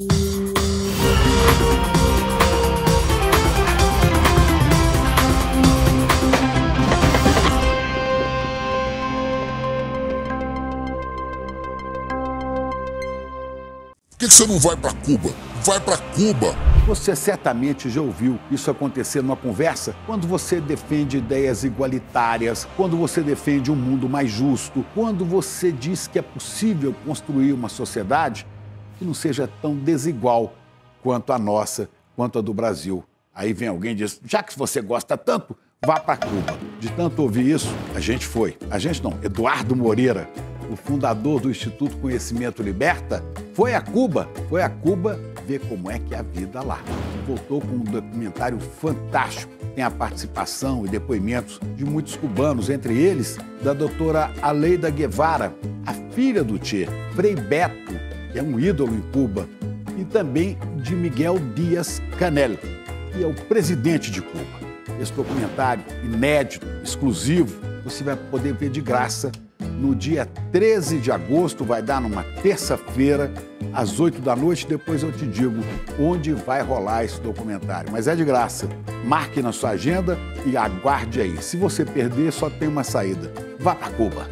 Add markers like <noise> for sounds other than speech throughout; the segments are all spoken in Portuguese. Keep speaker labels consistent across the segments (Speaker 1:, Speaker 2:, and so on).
Speaker 1: Por que você não vai para Cuba? Vai para Cuba! Você certamente já ouviu isso acontecer numa conversa quando você defende ideias igualitárias, quando você defende um mundo mais justo, quando você diz que é possível construir uma sociedade que não seja tão desigual quanto a nossa, quanto a do Brasil. Aí vem alguém e diz: já que você gosta tanto, vá para Cuba. De tanto ouvir isso, a gente foi. A gente não, Eduardo Moreira, o fundador do Instituto Conhecimento Liberta, foi a Cuba, foi a Cuba ver como é que é a vida lá. Voltou com um documentário fantástico. Tem a participação e depoimentos de muitos cubanos, entre eles da doutora Aleida Guevara, a filha do Tchê, Frei Beto, que é um ídolo em Cuba, e também de Miguel Dias Canel, que é o presidente de Cuba. Esse documentário inédito, exclusivo, você vai poder ver de graça no dia 13 de agosto, vai dar numa terça-feira, às 8 da noite. Depois eu te digo onde vai rolar esse documentário. Mas é de graça. Marque na sua agenda e aguarde aí. Se você perder, só tem uma saída. Vá para Cuba.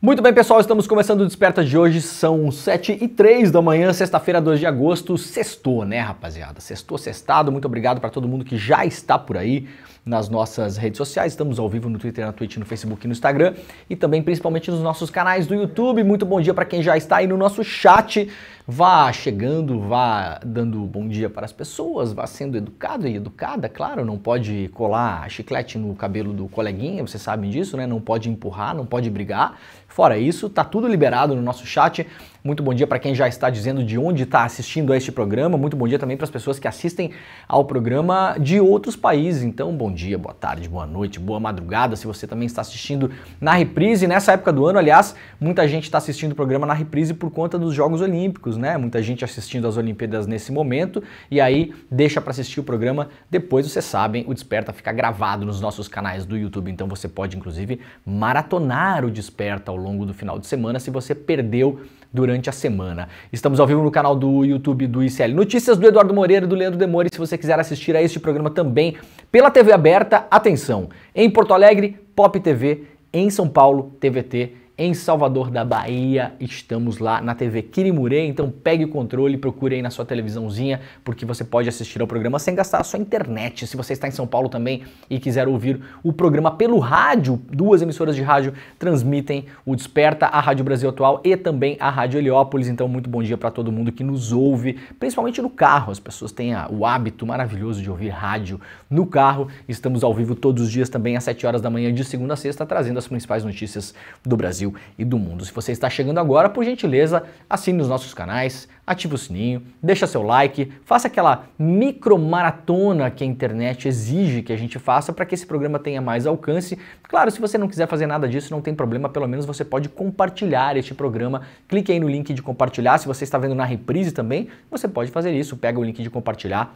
Speaker 2: Muito bem, pessoal, estamos começando o Desperta de hoje, são 7 e 3 da manhã, sexta-feira, 2 de agosto, sextou, né, rapaziada? Sextou, sextado, muito obrigado para todo mundo que já está por aí nas nossas redes sociais. Estamos ao vivo no Twitter, na Twitch, no Facebook e no Instagram. E também, principalmente, nos nossos canais do YouTube. Muito bom dia para quem já está aí no nosso chat. Vá chegando, vá dando bom dia para as pessoas, vá sendo educado e educada, claro. Não pode colar chiclete no cabelo do coleguinha, vocês sabem disso, né? Não pode empurrar, não pode brigar. Fora isso, tá tudo liberado no nosso chat. Muito bom dia para quem já está dizendo de onde está assistindo a este programa. Muito bom dia também para as pessoas que assistem ao programa de outros países. Então, bom dia, boa tarde, boa noite, boa madrugada. Se você também está assistindo na reprise, nessa época do ano, aliás, muita gente está assistindo o programa na reprise por conta dos Jogos Olímpicos, né? Muita gente assistindo às Olimpíadas nesse momento e aí deixa para assistir o programa depois, vocês sabem, o Desperta fica gravado nos nossos canais do YouTube, então você pode inclusive maratonar o Desperta ao longo do final de semana se você perdeu durante a semana. Estamos ao vivo no canal do YouTube do ICL Notícias, do Eduardo Moreira e do Leandro Demore. Se você quiser assistir a este programa também pela TV aberta, atenção, em Porto Alegre, Pop TV, em São Paulo, TVT em Salvador da Bahia. Estamos lá na TV Quirimurê, então pegue o controle, procure aí na sua televisãozinha, porque você pode assistir ao programa sem gastar a sua internet. Se você está em São Paulo também e quiser ouvir o programa pelo rádio, duas emissoras de rádio transmitem o Desperta, a Rádio Brasil Atual e também a Rádio Heliópolis. Então, muito bom dia para todo mundo que nos ouve, principalmente no carro. As pessoas têm o hábito maravilhoso de ouvir rádio no carro. Estamos ao vivo todos os dias também às 7 horas da manhã de segunda a sexta, trazendo as principais notícias do Brasil Brasil e do mundo. Se você está chegando agora, por gentileza, assine os nossos canais, ative o sininho, deixa seu like, faça aquela micromaratona que a internet exige que a gente faça para que esse programa tenha mais alcance. Claro, se você não quiser fazer nada disso, não tem problema, pelo menos você pode compartilhar este programa. Clique aí no link de compartilhar. Se você está vendo na reprise também, você pode fazer isso, pega o link de compartilhar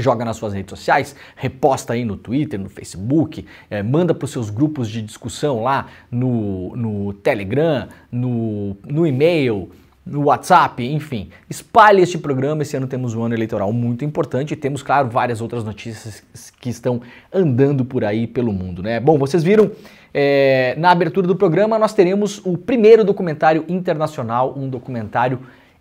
Speaker 2: joga nas suas redes sociais, reposta aí no Twitter, no Facebook, é, manda para os seus grupos de discussão lá no, no Telegram, no, no e-mail, no WhatsApp, enfim. Espalhe este programa. Esse ano temos um ano eleitoral muito importante e temos, claro, várias outras notícias que estão andando por aí pelo mundo, né? Bom, vocês viram é, na abertura do programa nós teremos o primeiro documentário internacional, um documentário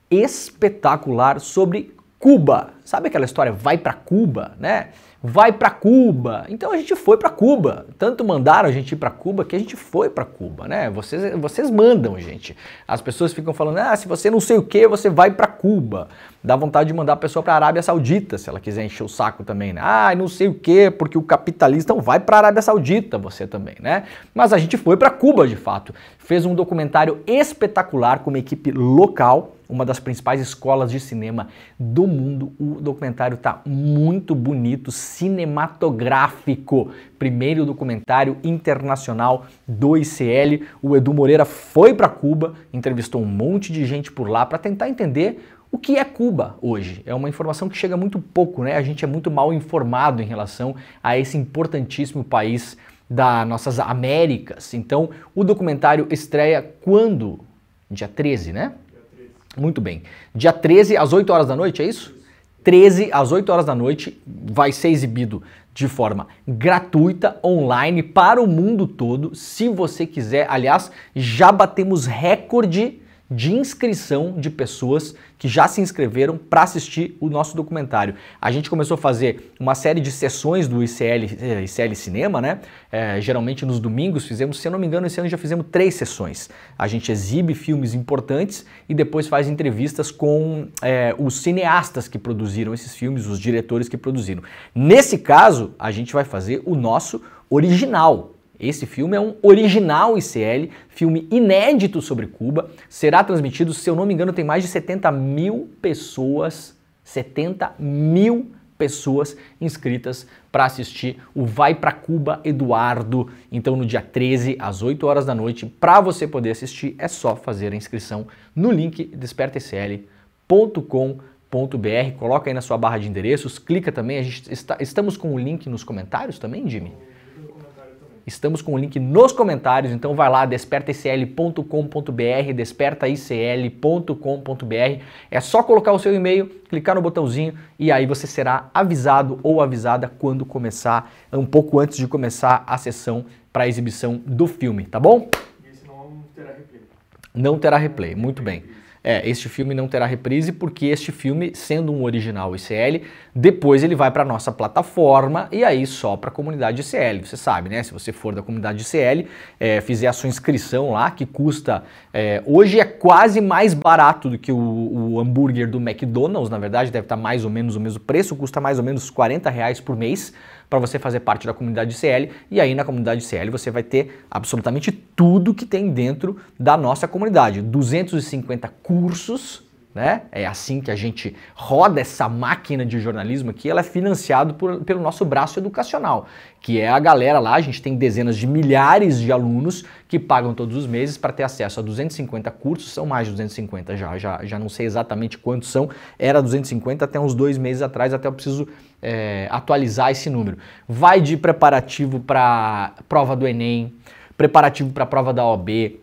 Speaker 2: espetacular sobre Cuba. Sabe aquela história vai para Cuba, né? Vai para Cuba. Então a gente foi para Cuba. Tanto mandaram a gente ir para Cuba que a gente foi para Cuba, né? Vocês, vocês mandam, gente. As pessoas ficam falando: "Ah, se você não sei o que, você vai para Cuba" dá vontade de mandar a pessoa para a Arábia Saudita, se ela quiser encher o saco também, né? Ah, não sei o quê, porque o capitalista não vai para a Arábia Saudita, você também, né? Mas a gente foi para Cuba, de fato. Fez um documentário espetacular com uma equipe local uma das principais escolas de cinema do mundo. O documentário tá muito bonito, cinematográfico. Primeiro documentário internacional do ICL. O Edu Moreira foi para Cuba, entrevistou um monte de gente por lá para tentar entender o que é Cuba hoje? É uma informação que chega muito pouco, né? A gente é muito mal informado em relação a esse importantíssimo país das nossas Américas. Então, o documentário estreia quando? Dia 13, né? Dia 13. Muito bem. Dia 13, às 8 horas da noite, é isso? 13 às 8 horas da noite, vai ser exibido de forma gratuita, online, para o mundo todo. Se você quiser, aliás, já batemos recorde de inscrição de pessoas que já se inscreveram para assistir o nosso documentário. A gente começou a fazer uma série de sessões do ICL, eh, ICL Cinema, né? É, geralmente nos domingos fizemos, se eu não me engano, esse ano já fizemos três sessões. A gente exibe filmes importantes e depois faz entrevistas com é, os cineastas que produziram esses filmes, os diretores que produziram. Nesse caso, a gente vai fazer o nosso original, esse filme é um original ICL, filme inédito sobre Cuba. Será transmitido, se eu não me engano, tem mais de 70 mil pessoas. 70 mil pessoas inscritas para assistir o Vai para Cuba Eduardo. Então, no dia 13, às 8 horas da noite, para você poder assistir, é só fazer a inscrição no link despertacl.com.br coloca aí na sua barra de endereços, clica também, a gente está, estamos com o link nos comentários também, Jimmy? Estamos com o link nos comentários, então vai lá, despertaicl.com.br, despertaicl.com.br. É só colocar o seu e-mail, clicar no botãozinho e aí você será avisado ou avisada quando começar, um pouco antes de começar a sessão para exibição do filme, tá bom? E esse não terá replay. Não terá replay, muito bem é, este filme não terá reprise porque este filme, sendo um original ICL, depois ele vai para nossa plataforma e aí só para a comunidade ICL. Você sabe, né? Se você for da comunidade ICL, é, fizer a sua inscrição lá, que custa... É, hoje é quase mais barato do que o, o hambúrguer do McDonald's, na verdade, deve estar tá mais ou menos o mesmo preço, custa mais ou menos 40 reais por mês para você fazer parte da comunidade CL. E aí na comunidade CL você vai ter absolutamente tudo que tem dentro da nossa comunidade. 250 cursos né? É assim que a gente roda essa máquina de jornalismo aqui, ela é financiado pelo nosso braço educacional, que é a galera lá, a gente tem dezenas de milhares de alunos que pagam todos os meses para ter acesso a 250 cursos, são mais de 250 já, já, já não sei exatamente quantos são, era 250 até uns dois meses atrás, até eu preciso é, atualizar esse número. Vai de preparativo para prova do Enem, preparativo para prova da OB,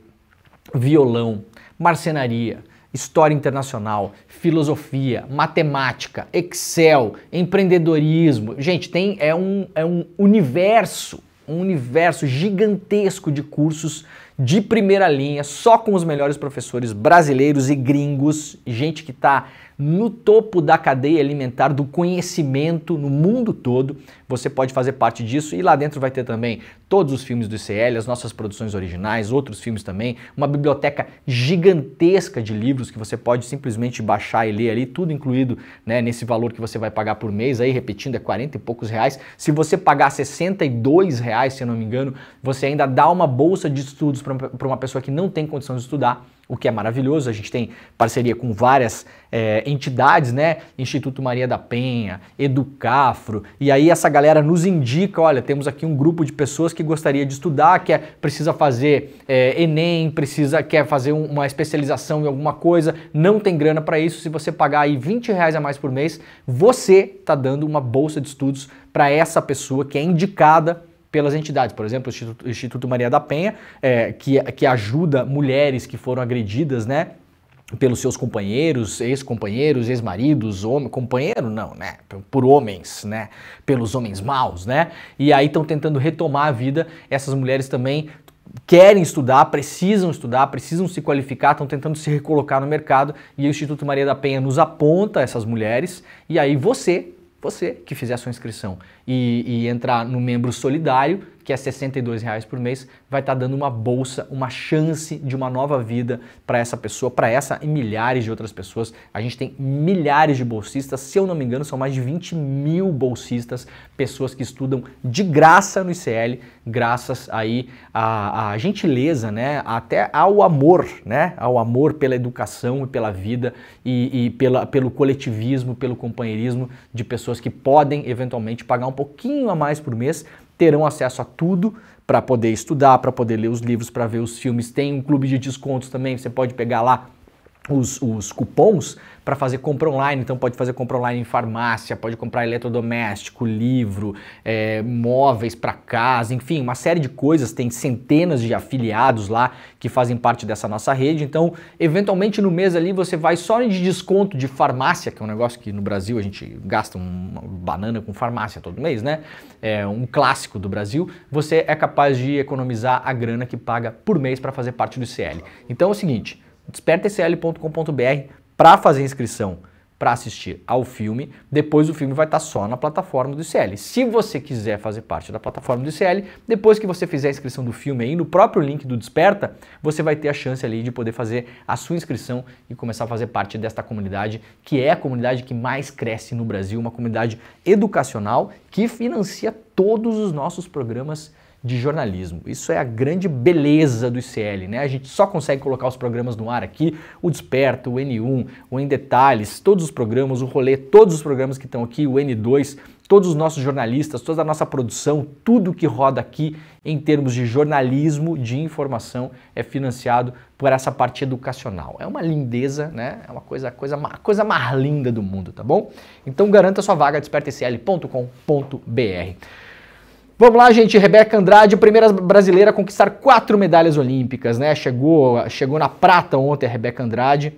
Speaker 2: violão, marcenaria, História internacional, filosofia, matemática, Excel, empreendedorismo. Gente, tem é um, é um universo, um universo gigantesco de cursos de primeira linha, só com os melhores professores brasileiros e gringos, gente que está no topo da cadeia alimentar do conhecimento no mundo todo. Você pode fazer parte disso e lá dentro vai ter também todos os filmes do ICL, as nossas produções originais, outros filmes também, uma biblioteca gigantesca de livros que você pode simplesmente baixar e ler ali, tudo incluído né, nesse valor que você vai pagar por mês, aí repetindo, é 40 e poucos reais. Se você pagar 62 reais, se eu não me engano, você ainda dá uma bolsa de estudos para uma pessoa que não tem condição de estudar o que é maravilhoso. A gente tem parceria com várias é, entidades, né? Instituto Maria da Penha, Educafro, e aí essa galera nos indica: olha, temos aqui um grupo de pessoas que gostaria de estudar, que é, precisa fazer é, Enem, precisa, quer fazer um, uma especialização em alguma coisa, não tem grana para isso. Se você pagar aí 20 reais a mais por mês, você está dando uma bolsa de estudos para essa pessoa que é indicada pelas entidades, por exemplo, o Instituto, o Instituto Maria da Penha, é, que, que ajuda mulheres que foram agredidas, né? pelos seus companheiros, ex-companheiros, ex-maridos, homem, companheiro não, né? Por homens, né? Pelos homens maus, né? E aí estão tentando retomar a vida. Essas mulheres também querem estudar, precisam estudar, precisam se qualificar, estão tentando se recolocar no mercado e o Instituto Maria da Penha nos aponta essas mulheres. E aí você você que fizer a sua inscrição e, e entrar no membro solidário, que é 62 reais por mês, vai estar tá dando uma bolsa, uma chance de uma nova vida para essa pessoa, para essa e milhares de outras pessoas. A gente tem milhares de bolsistas, se eu não me engano, são mais de 20 mil bolsistas, pessoas que estudam de graça no ICL, graças aí à, à gentileza, né? Até ao amor, né? Ao amor pela educação e pela vida e, e pela, pelo coletivismo, pelo companheirismo de pessoas que podem eventualmente pagar um pouquinho a mais por mês terão acesso a tudo para poder estudar, para poder ler os livros, para ver os filmes. Tem um clube de descontos também, você pode pegar lá os, os, cupons para fazer compra online. Então pode fazer compra online em farmácia, pode comprar eletrodoméstico, livro, é, móveis para casa, enfim, uma série de coisas. Tem centenas de afiliados lá que fazem parte dessa nossa rede. Então, eventualmente no mês ali você vai só de desconto de farmácia, que é um negócio que no Brasil a gente gasta uma banana com farmácia todo mês, né? É um clássico do Brasil. Você é capaz de economizar a grana que paga por mês para fazer parte do CL. Então é o seguinte despertacl.com.br para fazer inscrição para assistir ao filme. Depois o filme vai estar tá só na plataforma do ICL. Se você quiser fazer parte da plataforma do ICL, depois que você fizer a inscrição do filme aí no próprio link do Desperta, você vai ter a chance ali de poder fazer a sua inscrição e começar a fazer parte desta comunidade, que é a comunidade que mais cresce no Brasil, uma comunidade educacional que financia todos os nossos programas de jornalismo. Isso é a grande beleza do ICL, né? A gente só consegue colocar os programas no ar aqui, o Desperto, o N1, o Em Detalhes, todos os programas, o Rolê, todos os programas que estão aqui, o N2, todos os nossos jornalistas, toda a nossa produção, tudo que roda aqui em termos de jornalismo, de informação, é financiado por essa parte educacional. É uma lindeza, né? É uma coisa, coisa, coisa mais linda do mundo, tá bom? Então garanta sua vaga, despertacl.com.br. Vamos lá, gente. Rebeca Andrade, primeira brasileira a conquistar quatro medalhas olímpicas, né? Chegou, chegou na prata ontem a Rebeca Andrade.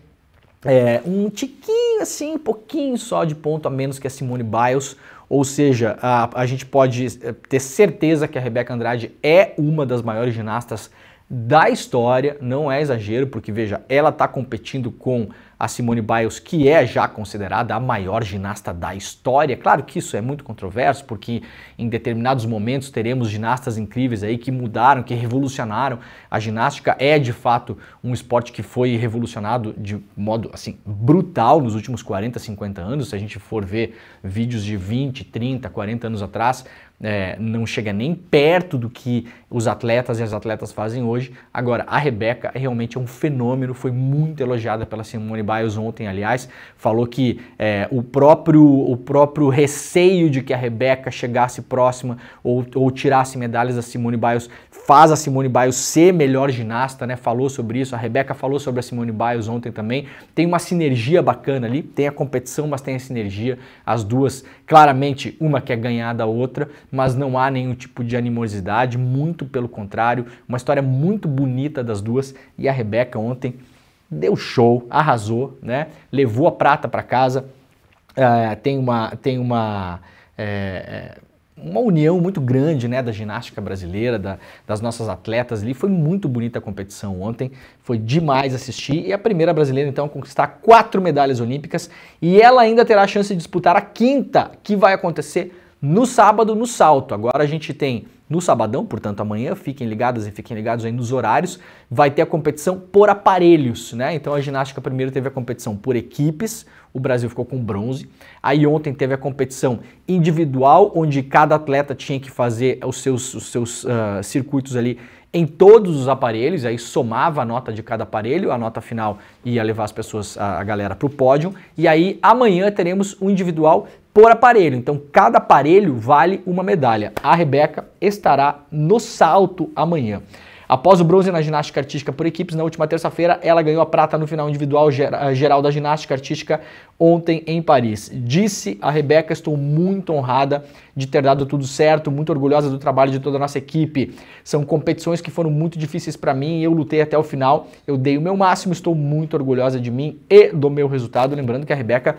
Speaker 2: É, um tiquinho assim, um pouquinho só de ponto a menos que a Simone Biles. Ou seja, a, a gente pode é, ter certeza que a Rebeca Andrade é uma das maiores ginastas da história, não é exagero, porque veja, ela está competindo com a Simone Biles, que é já considerada a maior ginasta da história. Claro que isso é muito controverso, porque em determinados momentos teremos ginastas incríveis aí que mudaram, que revolucionaram. A ginástica é de fato um esporte que foi revolucionado de modo assim brutal nos últimos 40, 50 anos. Se a gente for ver vídeos de 20, 30, 40 anos atrás, é, não chega nem perto do que os atletas e as atletas fazem hoje. Agora, a Rebeca realmente é um fenômeno, foi muito elogiada pela Simone Biles ontem, aliás, falou que é, o, próprio, o próprio receio de que a Rebeca chegasse próxima ou, ou tirasse medalhas da Simone Biles faz a Simone Biles ser melhor ginasta, né? Falou sobre isso, a Rebeca falou sobre a Simone Biles ontem também. Tem uma sinergia bacana ali, tem a competição, mas tem a sinergia. As duas, claramente, uma quer ganhar da outra, mas não há nenhum tipo de animosidade, muito pelo contrário, uma história muito bonita das duas e a Rebeca ontem deu show, arrasou, né? Levou a prata para casa. É, tem uma tem uma é, é, uma união muito grande né, da ginástica brasileira, da, das nossas atletas ali. Foi muito bonita a competição ontem, foi demais assistir. E a primeira brasileira, então, a conquistar quatro medalhas olímpicas. E ela ainda terá a chance de disputar a quinta, que vai acontecer no sábado, no salto. Agora a gente tem no sabadão, portanto amanhã, fiquem ligados e fiquem ligados aí nos horários, vai ter a competição por aparelhos, né? Então a ginástica primeiro teve a competição por equipes, o Brasil ficou com bronze. Aí ontem teve a competição individual, onde cada atleta tinha que fazer os seus, os seus uh, circuitos ali em todos os aparelhos, aí somava a nota de cada aparelho, a nota final ia levar as pessoas, a, a galera para o pódio, e aí amanhã teremos um individual por aparelho. Então cada aparelho vale uma medalha. A Rebeca estará no salto amanhã. Após o bronze na ginástica artística por equipes, na última terça-feira, ela ganhou a prata no final individual eh, geral da ginástica artística ontem em Paris. Disse a Rebeca: Estou muito honrada de ter dado tudo certo, muito orgulhosa do trabalho de toda a nossa equipe. São competições que foram muito difíceis para mim, e eu lutei até o final, eu dei o meu máximo, estou muito orgulhosa de mim e do meu resultado. Lembrando que a Rebeca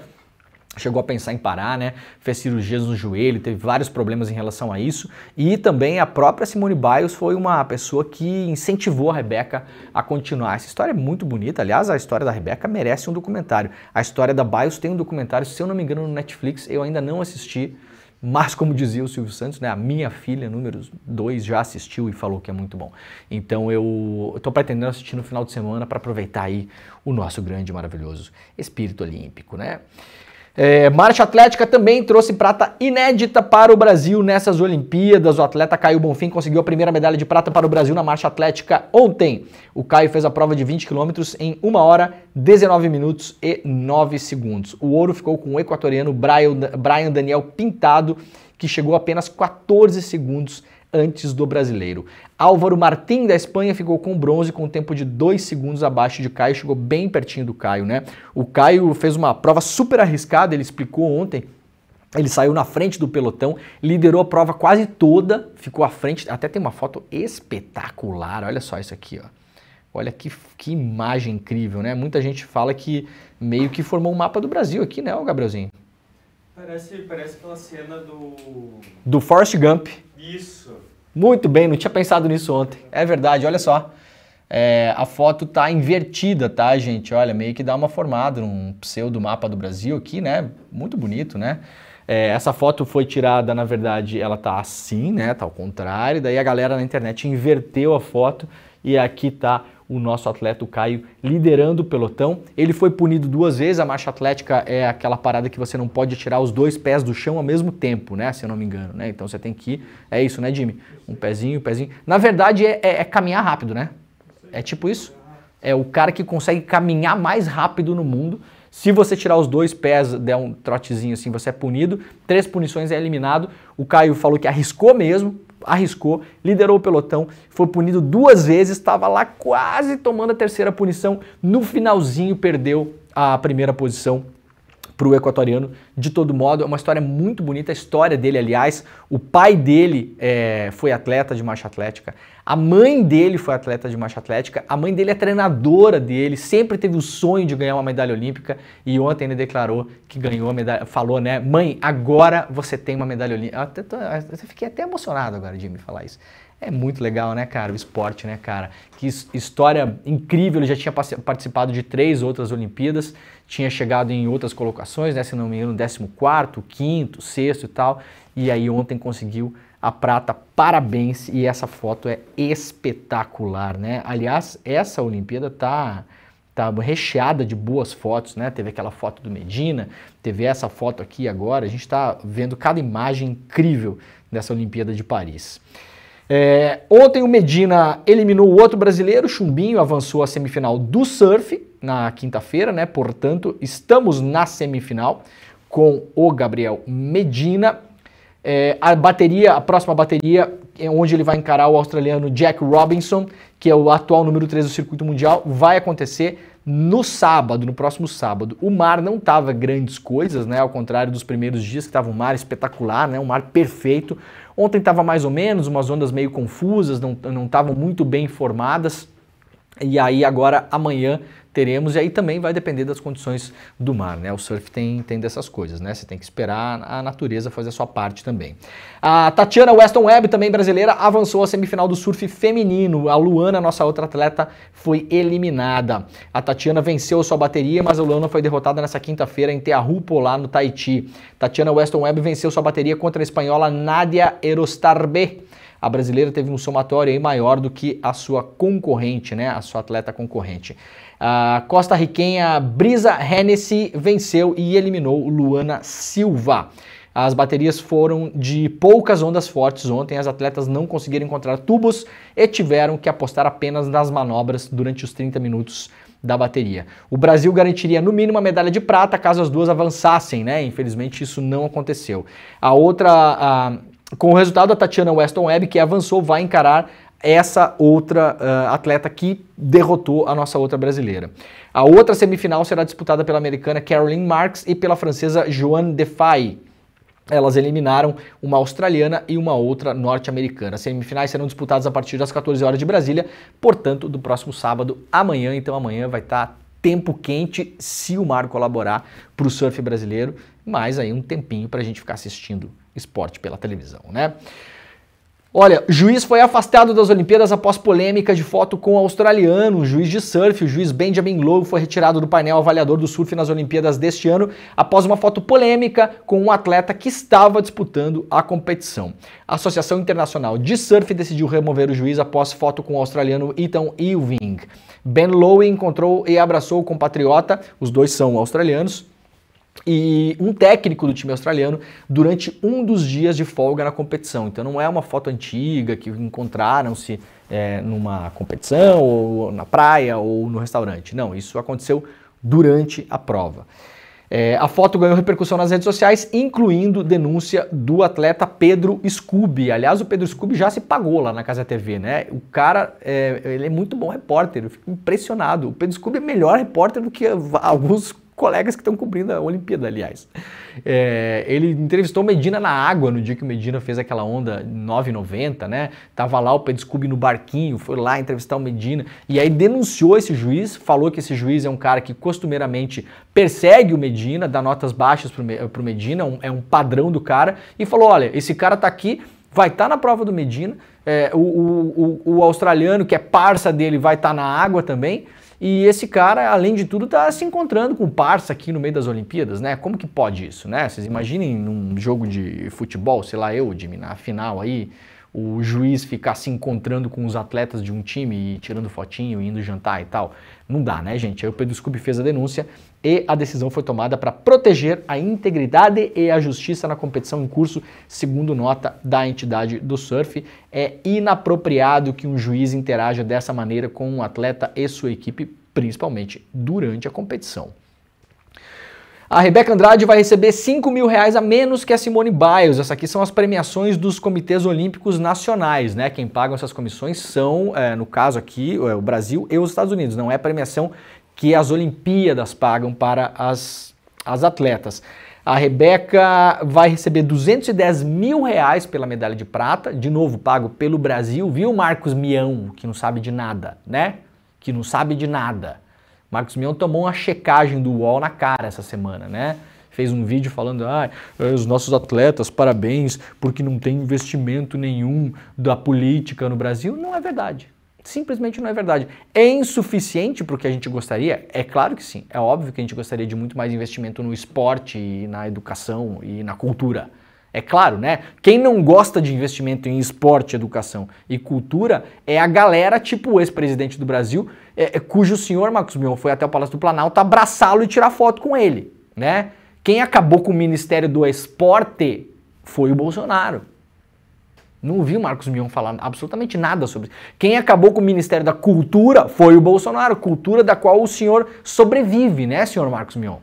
Speaker 2: chegou a pensar em parar, né? Fez cirurgias no joelho, teve vários problemas em relação a isso. E também a própria Simone Biles foi uma pessoa que incentivou a Rebeca a continuar. Essa história é muito bonita. Aliás, a história da Rebeca merece um documentário. A história da Biles tem um documentário, se eu não me engano, no Netflix. Eu ainda não assisti. Mas, como dizia o Silvio Santos, né, a minha filha, número 2, já assistiu e falou que é muito bom. Então, eu estou pretendendo assistir no final de semana para aproveitar aí o nosso grande e maravilhoso espírito olímpico, né? É, marcha atlética também trouxe prata inédita para o Brasil nessas Olimpíadas. O atleta Caio Bonfim conseguiu a primeira medalha de prata para o Brasil na marcha atlética ontem. O Caio fez a prova de 20 km em 1 hora, 19 minutos e 9 segundos. O ouro ficou com o equatoriano Brian Daniel Pintado, que chegou apenas 14 segundos antes do brasileiro. Álvaro Martim, da Espanha, ficou com bronze com um tempo de 2 segundos abaixo de Caio, chegou bem pertinho do Caio, né? O Caio fez uma prova super arriscada, ele explicou ontem, ele saiu na frente do pelotão, liderou a prova quase toda, ficou à frente. Até tem uma foto espetacular. Olha só isso aqui, ó. Olha que, que imagem incrível, né? Muita gente fala que meio que formou um mapa do Brasil aqui, né, Gabrielzinho? Parece, parece aquela cena do. Do Forrest Gump. Isso. Muito bem, não tinha pensado nisso ontem. É verdade, olha só. É, a foto tá invertida, tá, gente? Olha, meio que dá uma formada, um pseudo mapa do Brasil aqui, né? Muito bonito, né? É, essa foto foi tirada, na verdade, ela tá assim, né? Tá ao contrário. Daí a galera na internet inverteu a foto e aqui tá o nosso atleta o Caio liderando o pelotão. Ele foi punido duas vezes, a marcha atlética é aquela parada que você não pode tirar os dois pés do chão ao mesmo tempo, né? Se eu não me engano, né? Então você tem que. É isso, né, Jimmy? Um pezinho, um pezinho. Na verdade, é, é, é caminhar rápido, né? É tipo isso? É o cara que consegue caminhar mais rápido no mundo. Se você tirar os dois pés, der um trotezinho assim, você é punido. Três punições é eliminado. O Caio falou que arriscou mesmo, arriscou, liderou o pelotão, foi punido duas vezes, estava lá quase tomando a terceira punição, no finalzinho perdeu a primeira posição para o equatoriano. De todo modo, é uma história muito bonita, a história dele, aliás. O pai dele é, foi atleta de marcha atlética. A mãe dele foi atleta de marcha atlética, a mãe dele é treinadora dele, sempre teve o sonho de ganhar uma medalha olímpica e ontem ele declarou que ganhou a medalha, falou, né, mãe, agora você tem uma medalha olímpica. Eu, até tô, eu fiquei até emocionado agora de me falar isso. É muito legal, né, cara? O esporte, né, cara? Que história incrível. Ele já tinha participado de três outras Olimpíadas, tinha chegado em outras colocações, né? Se não me engano, 14, 5, 6 e tal. E aí ontem conseguiu a prata, parabéns! E essa foto é espetacular, né? Aliás, essa Olimpíada tá, tá recheada de boas fotos, né? Teve aquela foto do Medina, teve essa foto aqui agora. A gente está vendo cada imagem incrível dessa Olimpíada de Paris. É, ontem o Medina eliminou o outro brasileiro, Chumbinho avançou à semifinal do surf na quinta-feira, né? Portanto, estamos na semifinal com o Gabriel Medina é, a bateria, a próxima bateria, é onde ele vai encarar o australiano Jack Robinson, que é o atual número 3 do circuito mundial, vai acontecer no sábado, no próximo sábado. O mar não estava grandes coisas, né? Ao contrário dos primeiros dias que estava um mar espetacular, né? Um mar perfeito. Ontem estava mais ou menos, umas ondas meio confusas, não estavam muito bem formadas. E aí agora amanhã teremos, e aí também vai depender das condições do mar, né? O surf tem, tem dessas coisas, né? Você tem que esperar a natureza fazer a sua parte também. A Tatiana Weston Webb, também brasileira, avançou à semifinal do surf feminino. A Luana, nossa outra atleta, foi eliminada. A Tatiana venceu sua bateria, mas a Luana foi derrotada nessa quinta-feira em Tearupo, lá no Tahiti. Tatiana Weston Webb venceu sua bateria contra a espanhola Nadia Erostarbe a brasileira teve um somatório aí maior do que a sua concorrente, né? A sua atleta concorrente. A costa-riquenha Brisa Hennessy venceu e eliminou Luana Silva. As baterias foram de poucas ondas fortes ontem, as atletas não conseguiram encontrar tubos e tiveram que apostar apenas nas manobras durante os 30 minutos da bateria. O Brasil garantiria no mínimo a medalha de prata caso as duas avançassem, né? Infelizmente isso não aconteceu. A outra a com o resultado, a Tatiana Weston Webb, que avançou, vai encarar essa outra uh, atleta que derrotou a nossa outra brasileira. A outra semifinal será disputada pela americana Caroline Marks e pela francesa Joanne Defay. Elas eliminaram uma australiana e uma outra norte-americana. As semifinais serão disputadas a partir das 14 horas de Brasília, portanto, do próximo sábado, amanhã. Então, amanhã vai estar tá tempo quente se o mar colaborar para o surf brasileiro, mais aí um tempinho para a gente ficar assistindo esporte pela televisão, né? Olha, juiz foi afastado das Olimpíadas após polêmica de foto com o australiano, um juiz de surf, o juiz Benjamin Lowe foi retirado do painel avaliador do surf nas Olimpíadas deste ano após uma foto polêmica com um atleta que estava disputando a competição. A Associação Internacional de Surf decidiu remover o juiz após foto com o australiano Ethan Ewing. Ben Lowe encontrou e abraçou o compatriota, os dois são australianos, e um técnico do time australiano durante um dos dias de folga na competição. Então não é uma foto antiga que encontraram-se é, numa competição, ou na praia, ou no restaurante. Não, isso aconteceu durante a prova. É, a foto ganhou repercussão nas redes sociais, incluindo denúncia do atleta Pedro Scubi. Aliás, o Pedro Scubi já se pagou lá na Casa TV, né? O cara, é, ele é muito bom repórter, eu fico impressionado. O Pedro Scubi é melhor repórter do que alguns colegas que estão cobrindo a Olimpíada, aliás. É, ele entrevistou Medina na água no dia que o Medina fez aquela onda 9,90, né? Tava lá o Pedescube no barquinho, foi lá entrevistar o Medina e aí denunciou esse juiz, falou que esse juiz é um cara que costumeiramente persegue o Medina, dá notas baixas para o Medina, é um padrão do cara, e falou: olha, esse cara tá aqui, vai estar tá na prova do Medina, é, o, o, o, o, australiano que é parça dele vai estar tá na água também. E esse cara, além de tudo, está se encontrando com o Barça aqui no meio das Olimpíadas, né? Como que pode isso, né? Vocês imaginem num jogo de futebol, sei lá, eu, de na final aí, o juiz ficar se encontrando com os atletas de um time e tirando fotinho, indo jantar e tal. Não dá, né, gente? Aí o Pedro Scooby fez a denúncia e a decisão foi tomada para proteger a integridade e a justiça na competição em curso, segundo nota da entidade do surf. É inapropriado que um juiz interaja dessa maneira com um atleta e sua equipe, principalmente durante a competição. A Rebeca Andrade vai receber 5 mil reais a menos que a Simone Biles. Essas aqui são as premiações dos Comitês Olímpicos Nacionais, né? Quem paga essas comissões são, é, no caso aqui, é, o Brasil e os Estados Unidos. Não é premiação que as Olimpíadas pagam para as, as atletas. A Rebeca vai receber 210 mil reais pela medalha de prata, de novo pago pelo Brasil, viu, Marcos Mião, que não sabe de nada, né? Que não sabe de nada. Marcos Mion tomou uma checagem do UOL na cara essa semana, né? Fez um vídeo falando, ah, os nossos atletas, parabéns, porque não tem investimento nenhum da política no Brasil. Não é verdade. Simplesmente não é verdade. É insuficiente para o que a gente gostaria? É claro que sim. É óbvio que a gente gostaria de muito mais investimento no esporte, e na educação e na cultura. É claro, né? Quem não gosta de investimento em esporte, educação e cultura é a galera, tipo o ex-presidente do Brasil, é, é, cujo senhor Marcos Mion foi até o Palácio do Planalto abraçá-lo e tirar foto com ele, né? Quem acabou com o Ministério do Esporte foi o Bolsonaro. Não ouvi o Marcos Mion falar absolutamente nada sobre isso. Quem acabou com o Ministério da Cultura foi o Bolsonaro, cultura da qual o senhor sobrevive, né, senhor Marcos Mion?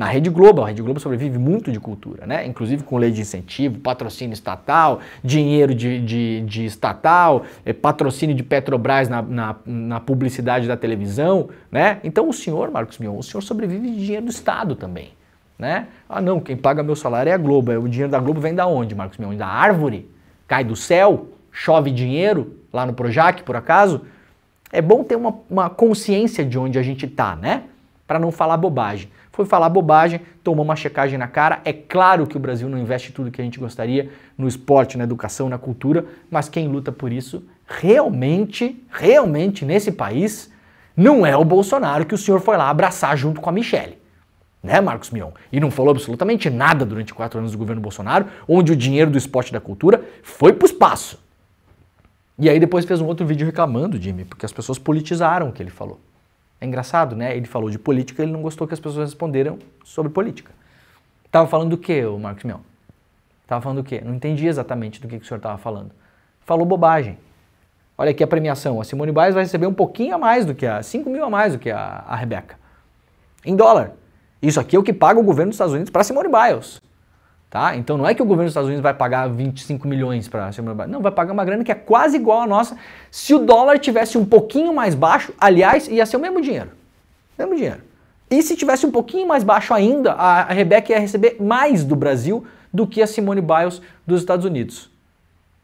Speaker 2: na Rede Globo. A Rede Globo sobrevive muito de cultura, né? Inclusive com lei de incentivo, patrocínio estatal, dinheiro de, de, de estatal, eh, patrocínio de Petrobras na, na, na, publicidade da televisão, né? Então o senhor, Marcos Mion, o senhor sobrevive de dinheiro do Estado também, né? Ah não, quem paga meu salário é a Globo. O dinheiro da Globo vem da onde, Marcos Mion? Da árvore? Cai do céu? Chove dinheiro lá no Projac, por acaso? É bom ter uma, uma consciência de onde a gente está, né? Para não falar bobagem foi falar bobagem, tomou uma checagem na cara. É claro que o Brasil não investe tudo que a gente gostaria no esporte, na educação, na cultura, mas quem luta por isso realmente, realmente nesse país não é o Bolsonaro que o senhor foi lá abraçar junto com a Michelle. Né, Marcos Mion? E não falou absolutamente nada durante quatro anos do governo Bolsonaro, onde o dinheiro do esporte e da cultura foi para o espaço. E aí depois fez um outro vídeo reclamando, Jimmy, porque as pessoas politizaram o que ele falou. É engraçado, né? Ele falou de política, ele não gostou que as pessoas responderam sobre política. Tava falando do que, o Marcos Mion? Tava falando do quê? Não entendi exatamente do que, que o senhor tava falando. Falou bobagem. Olha aqui a premiação. A Simone Biles vai receber um pouquinho a mais do que a. 5 mil a mais do que a, a Rebeca. Em dólar. Isso aqui é o que paga o governo dos Estados Unidos para Simone Biles. Tá? Então não é que o governo dos Estados Unidos vai pagar 25 milhões para a Semana Não, vai pagar uma grana que é quase igual à nossa se o dólar tivesse um pouquinho mais baixo, aliás, ia ser o mesmo dinheiro. mesmo dinheiro. E se tivesse um pouquinho mais baixo ainda, a Rebeca ia receber mais do Brasil do que a Simone Biles dos Estados Unidos.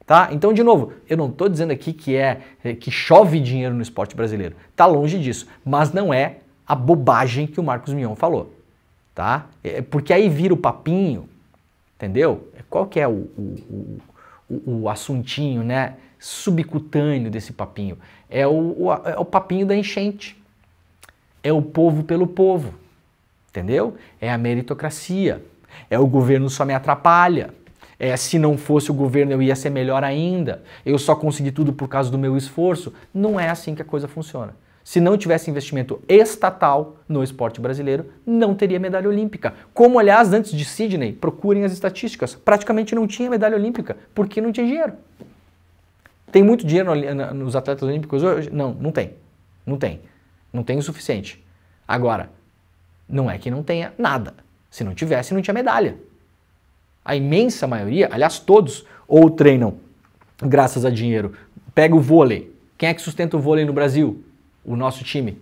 Speaker 2: Tá? Então, de novo, eu não estou dizendo aqui que é, é que chove dinheiro no esporte brasileiro. Tá longe disso, mas não é a bobagem que o Marcos Mion falou, tá? É, é porque aí vira o papinho Entendeu? Qual que é o, o, o, o assuntinho, né? Subcutâneo desse papinho. É o, é o papinho da enchente. É o povo pelo povo. Entendeu? É a meritocracia. É o governo só me atrapalha. É, se não fosse o governo eu ia ser melhor ainda. Eu só consegui tudo por causa do meu esforço. Não é assim que a coisa funciona. Se não tivesse investimento estatal no esporte brasileiro, não teria medalha olímpica. Como, aliás, antes de Sydney, procurem as estatísticas, praticamente não tinha medalha olímpica, porque não tinha dinheiro. Tem muito dinheiro nos atletas olímpicos hoje? Não, não tem. Não tem. Não tem o suficiente. Agora, não é que não tenha nada. Se não tivesse, não tinha medalha. A imensa maioria, aliás, todos, ou treinam graças a dinheiro. Pega o vôlei. Quem é que sustenta o vôlei no Brasil? o nosso time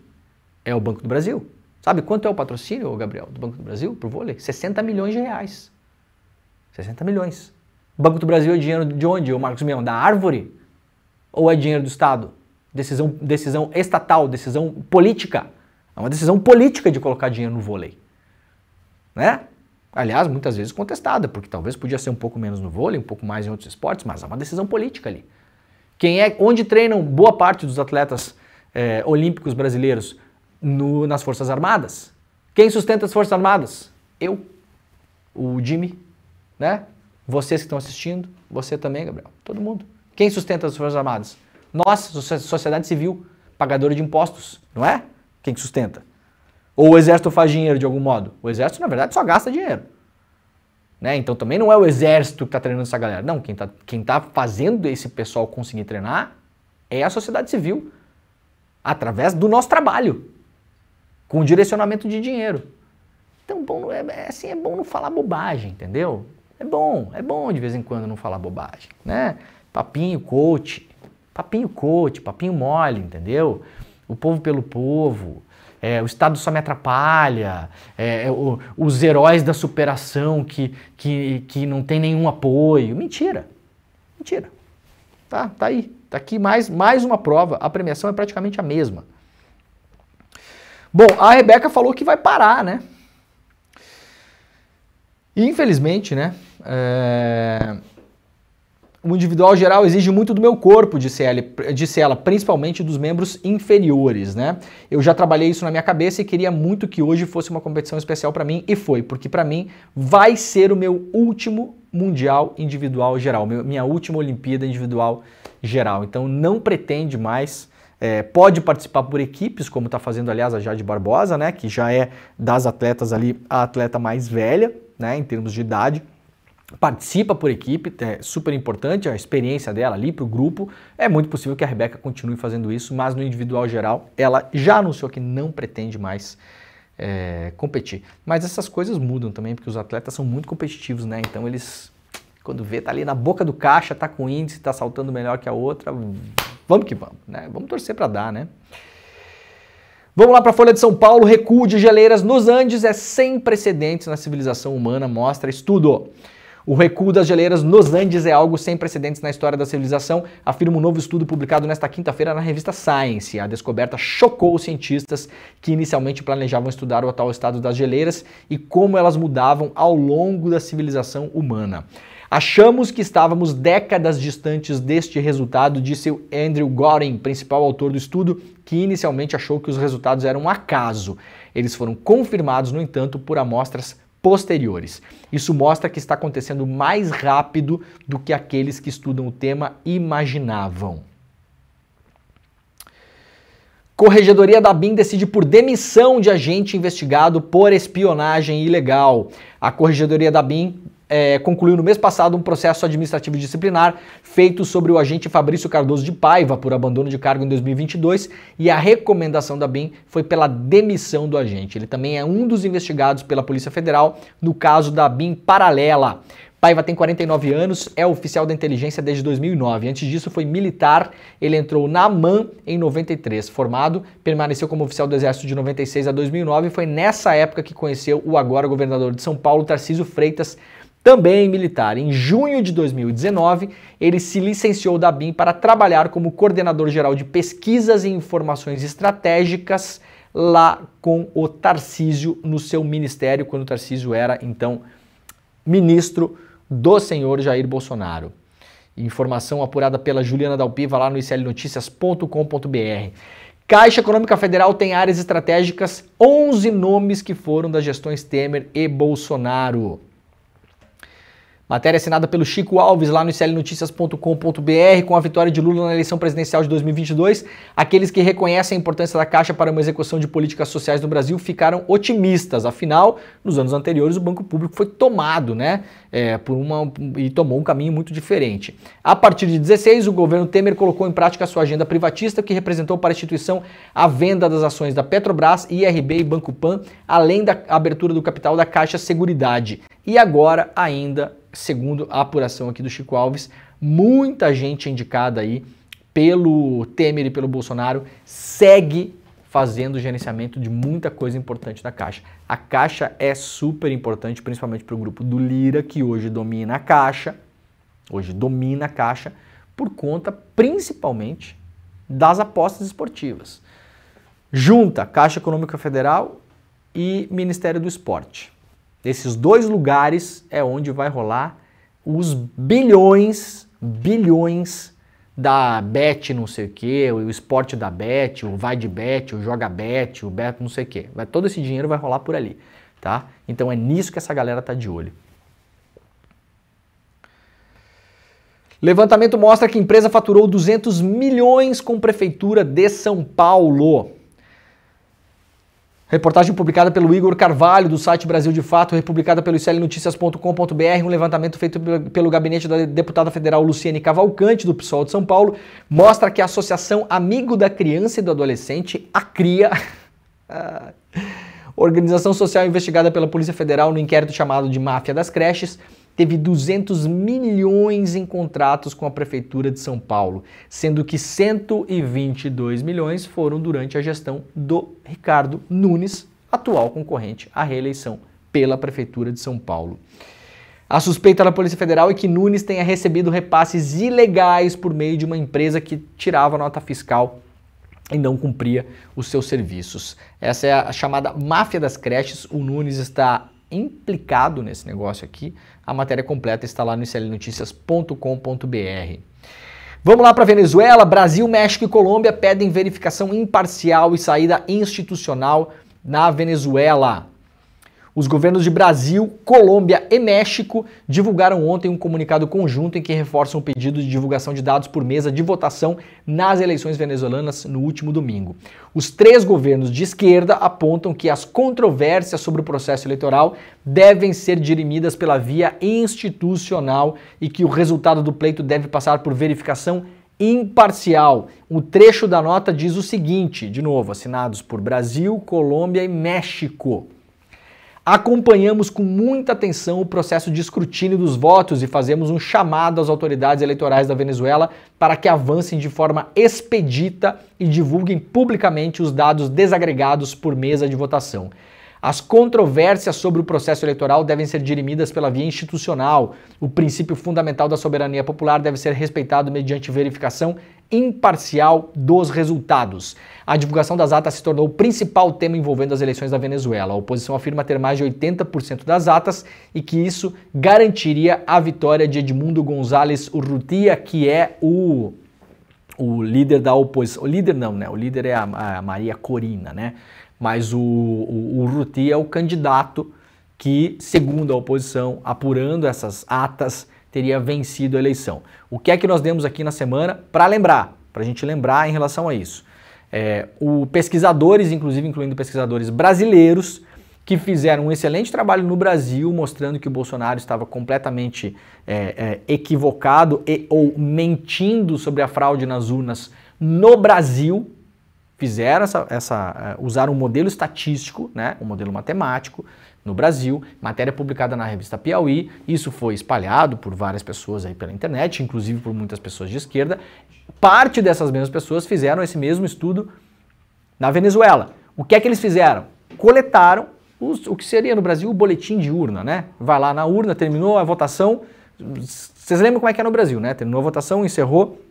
Speaker 2: é o Banco do Brasil. Sabe quanto é o patrocínio, Gabriel, do Banco do Brasil para o vôlei? 60 milhões de reais. 60 milhões. O Banco do Brasil é dinheiro de onde, o Marcos Mion? Da árvore? Ou é dinheiro do Estado? Decisão, decisão estatal, decisão política. É uma decisão política de colocar dinheiro no vôlei. Né? Aliás, muitas vezes contestada, porque talvez podia ser um pouco menos no vôlei, um pouco mais em outros esportes, mas é uma decisão política ali. Quem é, onde treinam boa parte dos atletas é, olímpicos brasileiros no, nas Forças Armadas. Quem sustenta as Forças Armadas? Eu, o Jimmy, né? Vocês que estão assistindo, você também, Gabriel, todo mundo. Quem sustenta as Forças Armadas? Nós, sociedade civil, pagadora de impostos, não é? Quem sustenta? Ou o exército faz dinheiro de algum modo? O exército, na verdade, só gasta dinheiro. Né? Então também não é o exército que está treinando essa galera. Não, quem está quem tá fazendo esse pessoal conseguir treinar é a sociedade civil, através do nosso trabalho, com direcionamento de dinheiro. Então, bom, é, é, assim, é bom não falar bobagem, entendeu? É bom, é bom de vez em quando não falar bobagem, né? Papinho coach, papinho coach, papinho mole, entendeu? O povo pelo povo, é, o Estado só me atrapalha, é, é o, os heróis da superação que, que, que não tem nenhum apoio. Mentira, mentira. Tá, tá aí. Está aqui mais, mais uma prova, a premiação é praticamente a mesma. Bom, a Rebeca falou que vai parar, né? infelizmente, né? É... O individual geral exige muito do meu corpo, disse ela, disse ela, principalmente dos membros inferiores, né? Eu já trabalhei isso na minha cabeça e queria muito que hoje fosse uma competição especial para mim e foi, porque para mim vai ser o meu último mundial individual geral, minha última Olimpíada individual geral geral. Então não pretende mais. É, pode participar por equipes, como está fazendo, aliás, a Jade Barbosa, né, que já é das atletas ali a atleta mais velha, né, em termos de idade, participa por equipe, é super importante a experiência dela ali para o grupo. É muito possível que a Rebeca continue fazendo isso, mas no individual geral ela já anunciou que não pretende mais é, competir. Mas essas coisas mudam também, porque os atletas são muito competitivos, né? Então eles quando vê, tá ali na boca do caixa, tá com índice, tá saltando melhor que a outra. Vamos que vamos, né? Vamos torcer para dar, né? Vamos lá para a Folha de São Paulo. Recuo de geleiras nos Andes é sem precedentes na civilização humana, mostra estudo. O recuo das geleiras nos Andes é algo sem precedentes na história da civilização, afirma um novo estudo publicado nesta quinta-feira na revista Science. A descoberta chocou os cientistas que inicialmente planejavam estudar o atual estado das geleiras e como elas mudavam ao longo da civilização humana. Achamos que estávamos décadas distantes deste resultado, disse o Andrew Goring, principal autor do estudo, que inicialmente achou que os resultados eram um acaso. Eles foram confirmados, no entanto, por amostras posteriores. Isso mostra que está acontecendo mais rápido do que aqueles que estudam o tema imaginavam. Corregedoria da BIM decide por demissão de agente investigado por espionagem ilegal. A Corregedoria da BIM é, concluiu no mês passado um processo administrativo disciplinar feito sobre o agente Fabrício Cardoso de Paiva por abandono de cargo em 2022 e a recomendação da BIM foi pela demissão do agente. Ele também é um dos investigados pela Polícia Federal no caso da BIM paralela. Paiva tem 49 anos, é oficial da inteligência desde 2009. Antes disso foi militar, ele entrou na MAN em 93. Formado, permaneceu como oficial do Exército de 96 a 2009 foi nessa época que conheceu o agora governador de São Paulo, Tarcísio Freitas, também militar. Em junho de 2019, ele se licenciou da BIM para trabalhar como coordenador geral de pesquisas e informações estratégicas lá com o Tarcísio no seu ministério, quando o Tarcísio era então ministro do senhor Jair Bolsonaro. Informação apurada pela Juliana Dalpiva lá no iclnoticias.com.br. Caixa Econômica Federal tem áreas estratégicas, 11 nomes que foram das gestões Temer e Bolsonaro. Matéria assinada pelo Chico Alves lá no clnoticias.com.br com a vitória de Lula na eleição presidencial de 2022. Aqueles que reconhecem a importância da Caixa para uma execução de políticas sociais no Brasil ficaram otimistas. Afinal, nos anos anteriores o banco público foi tomado, né, é, por uma e tomou um caminho muito diferente. A partir de 16, o governo Temer colocou em prática a sua agenda privatista, que representou para a instituição a venda das ações da Petrobras, IRB e Banco Pan, além da abertura do capital da Caixa Seguridade. E agora ainda segundo a apuração aqui do Chico Alves, muita gente indicada aí pelo Temer e pelo Bolsonaro segue fazendo o gerenciamento de muita coisa importante da Caixa. A Caixa é super importante, principalmente para o grupo do Lira, que hoje domina a Caixa, hoje domina a Caixa, por conta principalmente das apostas esportivas. Junta Caixa Econômica Federal e Ministério do Esporte. Esses dois lugares é onde vai rolar os bilhões, bilhões da bet não sei o que, o esporte da bet, o vai de bet, o joga bet, o bet não sei o que. todo esse dinheiro vai rolar por ali, tá? Então é nisso que essa galera tá de olho. Levantamento mostra que a empresa faturou 200 milhões com prefeitura de São Paulo. Reportagem publicada pelo Igor Carvalho, do site Brasil de Fato, republicada pelo icelnoticias.com.br, um levantamento feito pelo gabinete da deputada federal Luciane Cavalcante, do PSOL de São Paulo, mostra que a Associação Amigo da Criança e do Adolescente, a CRIA, <laughs> organização social investigada pela Polícia Federal no inquérito chamado de Máfia das Creches, teve 200 milhões em contratos com a Prefeitura de São Paulo, sendo que 122 milhões foram durante a gestão do Ricardo Nunes, atual concorrente à reeleição pela Prefeitura de São Paulo. A suspeita da Polícia Federal é que Nunes tenha recebido repasses ilegais por meio de uma empresa que tirava nota fiscal e não cumpria os seus serviços. Essa é a chamada máfia das creches. O Nunes está implicado nesse negócio aqui, a matéria completa está lá no slnoticias.com.br. Vamos lá para Venezuela, Brasil, México e Colômbia pedem verificação imparcial e saída institucional na Venezuela. Os governos de Brasil, Colômbia e México divulgaram ontem um comunicado conjunto em que reforçam o pedido de divulgação de dados por mesa de votação nas eleições venezuelanas no último domingo. Os três governos de esquerda apontam que as controvérsias sobre o processo eleitoral devem ser dirimidas pela via institucional e que o resultado do pleito deve passar por verificação imparcial. O trecho da nota diz o seguinte, de novo, assinados por Brasil, Colômbia e México. Acompanhamos com muita atenção o processo de escrutínio dos votos e fazemos um chamado às autoridades eleitorais da Venezuela para que avancem de forma expedita e divulguem publicamente os dados desagregados por mesa de votação. As controvérsias sobre o processo eleitoral devem ser dirimidas pela via institucional. O princípio fundamental da soberania popular deve ser respeitado mediante verificação imparcial dos resultados. A divulgação das atas se tornou o principal tema envolvendo as eleições da Venezuela. A oposição afirma ter mais de 80% das atas e que isso garantiria a vitória de Edmundo González Urrutia, que é o o líder da oposição, o líder não, né? O líder é a, a Maria Corina, né? mas o, o, o Ruti é o candidato que, segundo a oposição, apurando essas atas, teria vencido a eleição. O que é que nós demos aqui na semana para lembrar, para a gente lembrar em relação a isso? É, o pesquisadores, inclusive incluindo pesquisadores brasileiros, que fizeram um excelente trabalho no Brasil, mostrando que o Bolsonaro estava completamente é, é, equivocado e, ou mentindo sobre a fraude nas urnas no Brasil, fizeram essa, essa eh, usaram um modelo estatístico, né, um modelo matemático no Brasil, matéria publicada na revista Piauí, isso foi espalhado por várias pessoas aí pela internet, inclusive por muitas pessoas de esquerda. Parte dessas mesmas pessoas fizeram esse mesmo estudo na Venezuela. O que é que eles fizeram? Coletaram os, o que seria no Brasil o boletim de urna, né? Vai lá na urna, terminou a votação. Vocês lembram como é que é no Brasil, né? Terminou a votação, encerrou,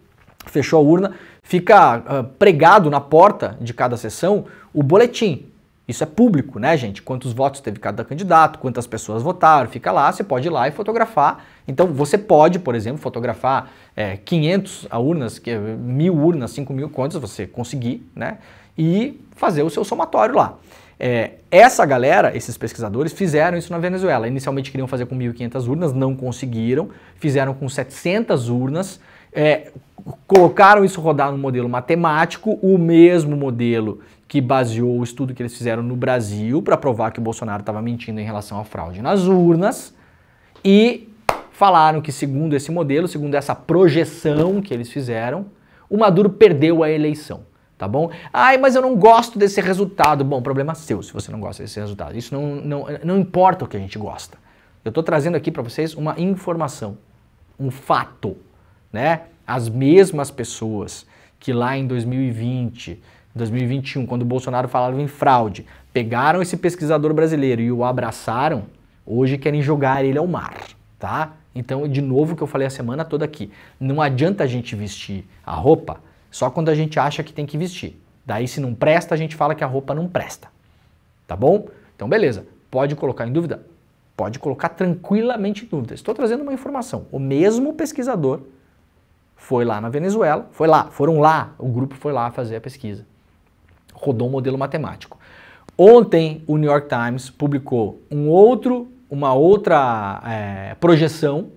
Speaker 2: fechou a urna, fica uh, pregado na porta de cada sessão o boletim. Isso é público, né, gente? Quantos votos teve cada candidato, quantas pessoas votaram, fica lá, você pode ir lá e fotografar. Então, você pode, por exemplo, fotografar é, 500 urnas, é, mil urnas, 5 mil, quantas você conseguir, né? E fazer o seu somatório lá. É, essa galera, esses pesquisadores, fizeram isso na Venezuela. Inicialmente queriam fazer com 1.500 urnas, não conseguiram, fizeram com 700 urnas, é, colocaram isso rodar no modelo matemático, o mesmo modelo que baseou o estudo que eles fizeram no Brasil para provar que o Bolsonaro estava mentindo em relação à fraude nas urnas e falaram que segundo esse modelo, segundo essa projeção que eles fizeram, o Maduro perdeu a eleição, tá bom? Ai, mas eu não gosto desse resultado. Bom, problema seu se você não gosta desse resultado. Isso não, não, não importa o que a gente gosta. Eu estou trazendo aqui para vocês uma informação, um fato né? As mesmas pessoas que lá em 2020, 2021, quando o Bolsonaro falava em fraude, pegaram esse pesquisador brasileiro e o abraçaram, hoje querem jogar ele ao mar, tá? Então, de novo, que eu falei a semana toda aqui, não adianta a gente vestir a roupa só quando a gente acha que tem que vestir. Daí, se não presta, a gente fala que a roupa não presta, tá bom? Então, beleza, pode colocar em dúvida? Pode colocar tranquilamente em dúvida. Estou trazendo uma informação. O mesmo pesquisador foi lá na Venezuela, foi lá, foram lá, o grupo foi lá fazer a pesquisa. Rodou um modelo matemático. Ontem o New York Times publicou um outro, uma outra é, projeção,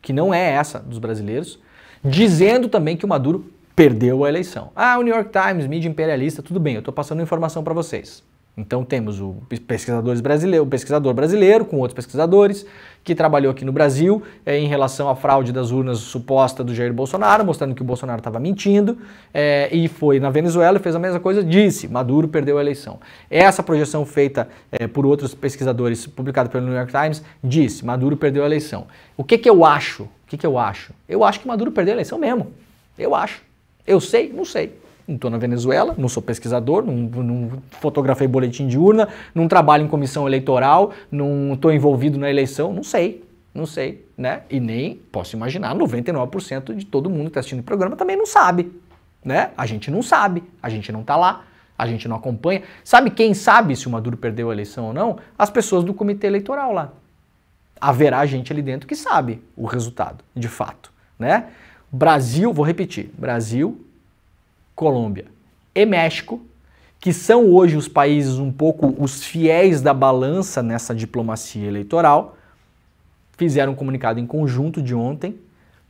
Speaker 2: que não é essa dos brasileiros, dizendo também que o Maduro perdeu a eleição. Ah, o New York Times, mídia imperialista, tudo bem, eu estou passando informação para vocês. Então temos o pesquisador brasileiro, o pesquisador brasileiro com outros pesquisadores, que trabalhou aqui no Brasil é, em relação à fraude das urnas suposta do Jair Bolsonaro, mostrando que o Bolsonaro estava mentindo, é, e foi na Venezuela e fez a mesma coisa, disse Maduro perdeu a eleição. Essa projeção feita é, por outros pesquisadores, publicada pelo New York Times, disse Maduro perdeu a eleição. O que, que eu acho? O que, que eu acho? Eu acho que Maduro perdeu a eleição mesmo. Eu acho. Eu sei? Não sei não estou na Venezuela, não sou pesquisador, não, não, fotografei boletim de urna, não trabalho em comissão eleitoral, não estou envolvido na eleição, não sei, não sei, né? E nem posso imaginar, 99% de todo mundo que está assistindo o programa também não sabe, né? A gente não sabe, a gente não está lá, a gente não acompanha. Sabe quem sabe se o Maduro perdeu a eleição ou não? As pessoas do comitê eleitoral lá. Haverá gente ali dentro que sabe o resultado, de fato, né? Brasil, vou repetir, Brasil Colômbia e México, que são hoje os países um pouco os fiéis da balança nessa diplomacia eleitoral, fizeram um comunicado em conjunto de ontem,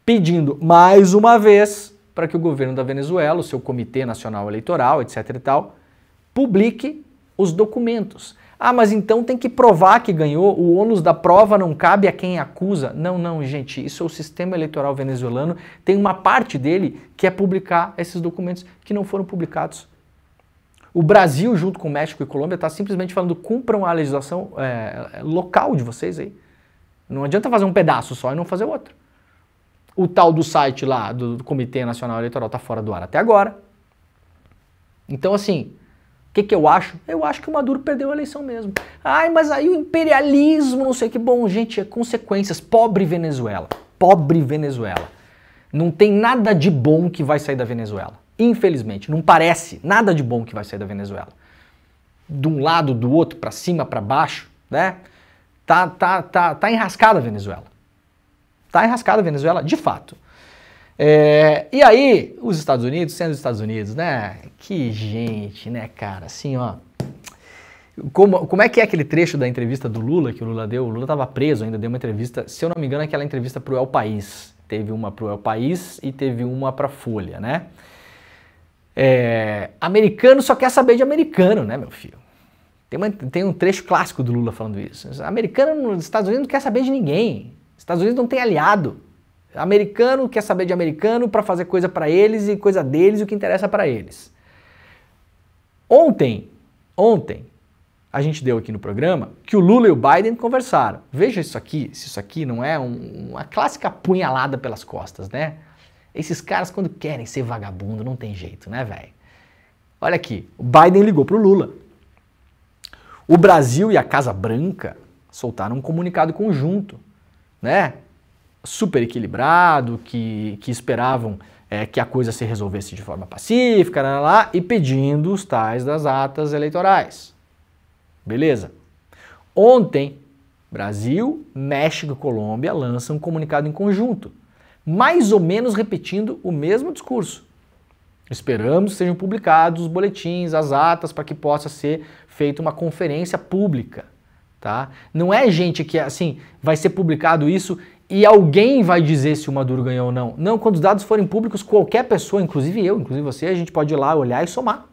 Speaker 2: pedindo mais uma vez para que o governo da Venezuela, o seu Comitê Nacional Eleitoral, etc. e tal, publique os documentos ah, mas então tem que provar que ganhou, o ônus da prova não cabe a quem acusa. Não, não, gente, isso é o sistema eleitoral venezuelano, tem uma parte dele que é publicar esses documentos que não foram publicados. O Brasil, junto com México e Colômbia, está simplesmente falando cumpram a legislação é, local de vocês aí. Não adianta fazer um pedaço só e não fazer outro. O tal do site lá do Comitê Nacional Eleitoral está fora do ar até agora. Então, assim, que, que eu acho? Eu acho que o Maduro perdeu a eleição mesmo. Ai, mas aí o imperialismo, não sei que. Bom, gente, é consequências. Pobre Venezuela. Pobre Venezuela. Não tem nada de bom que vai sair da Venezuela. Infelizmente, não parece nada de bom que vai sair da Venezuela. De um lado, do outro, para cima, para baixo, né? Tá, tá, tá, tá enrascada a Venezuela. Tá enrascada a Venezuela, de fato. É, e aí, os Estados Unidos, sendo os Estados Unidos, né? Que gente, né, cara? Assim, ó. Como, como é que é aquele trecho da entrevista do Lula que o Lula deu? O Lula estava preso ainda, deu uma entrevista, se eu não me engano, aquela entrevista pro El País. Teve uma pro El País e teve uma pra Folha, né? É, americano só quer saber de americano, né, meu filho? Tem, uma, tem um trecho clássico do Lula falando isso. Americano nos Estados Unidos não quer saber de ninguém. Estados Unidos não tem aliado. Americano quer saber de americano para fazer coisa para eles e coisa deles, e o que interessa para eles. Ontem, ontem, a gente deu aqui no programa que o Lula e o Biden conversaram. Veja isso aqui, se isso aqui não é um, uma clássica punhalada pelas costas, né? Esses caras, quando querem ser vagabundo, não tem jeito, né, velho? Olha aqui, o Biden ligou pro Lula. O Brasil e a Casa Branca soltaram um comunicado conjunto, né? super equilibrado, que, que esperavam é, que a coisa se resolvesse de forma pacífica, lá, lá, e pedindo os tais das atas eleitorais. Beleza. Ontem, Brasil, México e Colômbia lançam um comunicado em conjunto, mais ou menos repetindo o mesmo discurso. Esperamos que sejam publicados os boletins, as atas, para que possa ser feita uma conferência pública. Tá? Não é gente que assim vai ser publicado isso e alguém vai dizer se o Maduro ganhou ou não. Não, quando os dados forem públicos, qualquer pessoa, inclusive eu, inclusive você, a gente pode ir lá olhar e somar.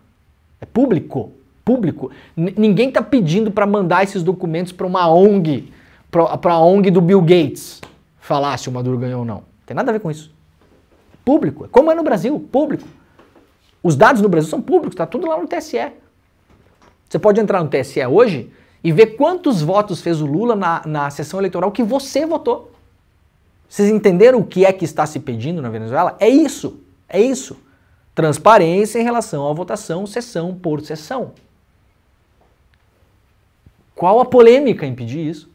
Speaker 2: É público, público. N ninguém está pedindo para mandar esses documentos para uma ONG, para a ONG do Bill Gates falar se o Maduro ganhou ou não. Tem nada a ver com isso. Público. É como é no Brasil, público. Os dados no Brasil são públicos, está tudo lá no TSE. Você pode entrar no TSE hoje e ver quantos votos fez o Lula na, na sessão eleitoral que você votou. Vocês entenderam o que é que está se pedindo na Venezuela? É isso, é isso. Transparência em relação à votação, sessão por sessão. Qual a polêmica em pedir isso?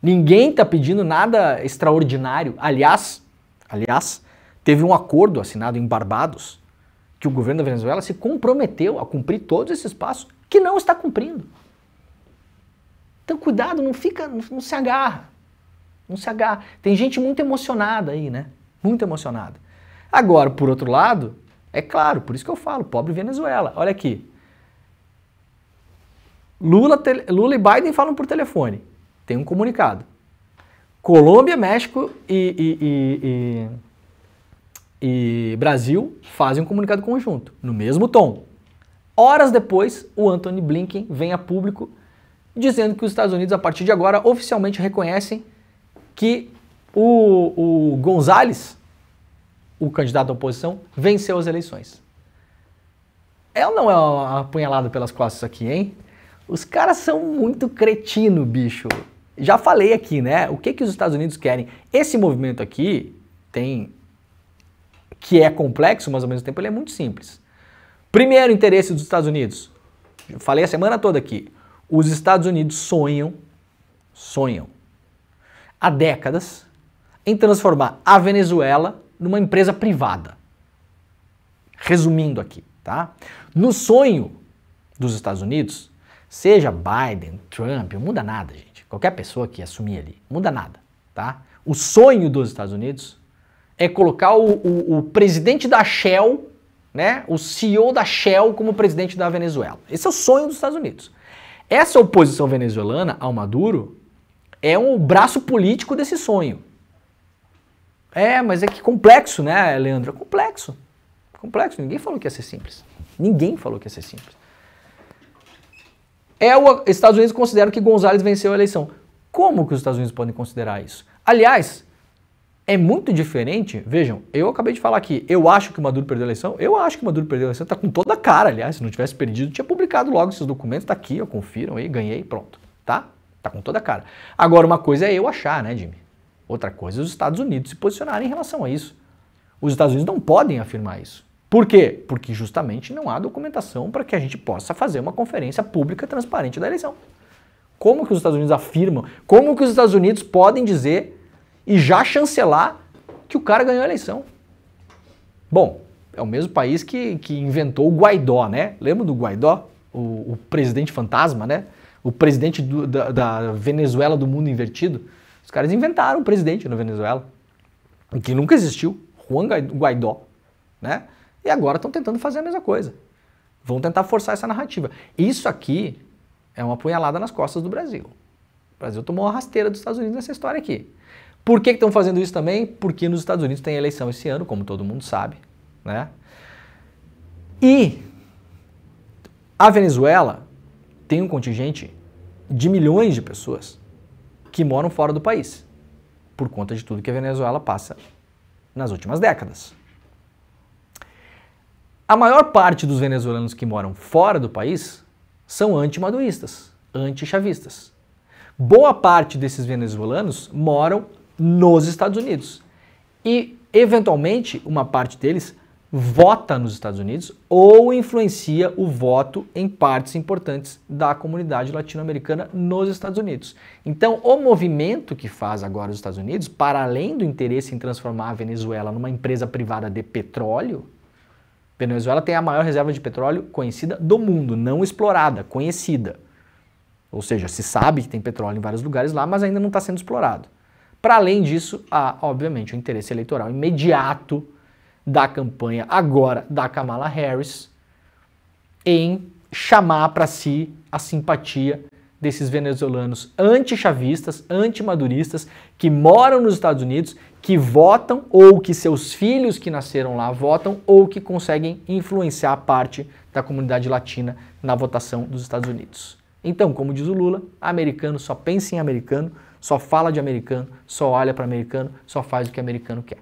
Speaker 2: Ninguém está pedindo nada extraordinário. Aliás, aliás, teve um acordo assinado em Barbados que o governo da Venezuela se comprometeu a cumprir todos esses passos que não está cumprindo. Então cuidado, não fica, não se agarra. Não se agarra. Tem gente muito emocionada aí, né? Muito emocionada. Agora, por outro lado, é claro, por isso que eu falo, pobre Venezuela. Olha aqui. Lula, Lula e Biden falam por telefone. Tem um comunicado. Colômbia, México e, e, e, e, Brasil fazem um comunicado conjunto, no mesmo tom. Horas depois, o Anthony Blinken vem a público dizendo que os Estados Unidos, a partir de agora, oficialmente reconhecem que o, o Gonzalez, o candidato à oposição, venceu as eleições. É ou não é apunhalada pelas costas aqui, hein? Os caras são muito cretino, bicho. Já falei aqui, né? O que, que os Estados Unidos querem? Esse movimento aqui tem. que é complexo, mas ao mesmo tempo ele é muito simples. Primeiro interesse dos Estados Unidos. Eu falei a semana toda aqui. Os Estados Unidos sonham, sonham há décadas em transformar a Venezuela numa empresa privada. Resumindo aqui, tá? No sonho dos Estados Unidos, seja Biden, Trump, muda nada, gente. Qualquer pessoa que assumir ali, muda nada, tá? O sonho dos Estados Unidos é colocar o, o, o presidente da Shell, né, o CEO da Shell como presidente da Venezuela. Esse é o sonho dos Estados Unidos. Essa oposição venezuelana ao Maduro é um braço político desse sonho. É, mas é que complexo, né, Leandro? É complexo. Complexo. Ninguém falou que ia ser simples. Ninguém falou que ia ser simples. É o, Estados Unidos consideram que Gonzalez venceu a eleição. Como que os Estados Unidos podem considerar isso? Aliás, é muito diferente. Vejam, eu acabei de falar aqui, eu acho que o Maduro perdeu a eleição. Eu acho que o Maduro perdeu a eleição. Tá com toda a cara, aliás. Se não tivesse perdido, tinha publicado logo esses documentos. Tá aqui, ó, confiram aí, ganhei, pronto. Tá? Tá com toda a cara. Agora, uma coisa é eu achar, né, Jimmy? Outra coisa é os Estados Unidos se posicionarem em relação a isso. Os Estados Unidos não podem afirmar isso. Por quê? Porque justamente não há documentação para que a gente possa fazer uma conferência pública transparente da eleição. Como que os Estados Unidos afirmam? Como que os Estados Unidos podem dizer e já chancelar que o cara ganhou a eleição? Bom, é o mesmo país que, que inventou o Guaidó, né? Lembra do Guaidó? o, o presidente fantasma, né? o presidente do, da, da, Venezuela do mundo invertido. Os caras inventaram um presidente na Venezuela, que nunca existiu, Juan Guaidó, né? E agora estão tentando fazer a mesma coisa. Vão tentar forçar essa narrativa. Isso aqui é uma punhalada nas costas do Brasil. O Brasil tomou a rasteira dos Estados Unidos nessa história aqui. Por que estão fazendo isso também? Porque nos Estados Unidos tem eleição esse ano, como todo mundo sabe, né? E a Venezuela tem um contingente de milhões de pessoas que moram fora do país, por conta de tudo que a Venezuela passa nas últimas décadas. A maior parte dos venezuelanos que moram fora do país são antimaduristas, anti-chavistas. Boa parte desses venezuelanos moram nos Estados Unidos e, eventualmente, uma parte deles vota nos Estados Unidos ou influencia o voto em partes importantes da comunidade latino-americana nos Estados Unidos. Então, o movimento que faz agora os Estados Unidos, para além do interesse em transformar a Venezuela numa empresa privada de petróleo, Venezuela tem a maior reserva de petróleo conhecida do mundo, não explorada, conhecida. Ou seja, se sabe que tem petróleo em vários lugares lá, mas ainda não está sendo explorado. Para além disso, há, obviamente, o interesse eleitoral imediato da campanha agora da Kamala Harris em chamar para si a simpatia desses venezuelanos anti-chavistas, anti-maduristas que moram nos Estados Unidos, que votam ou que seus filhos que nasceram lá votam ou que conseguem influenciar parte da comunidade latina na votação dos Estados Unidos. Então, como diz o Lula, americano só pensa em americano, só fala de americano, só olha para americano, só faz o que americano quer.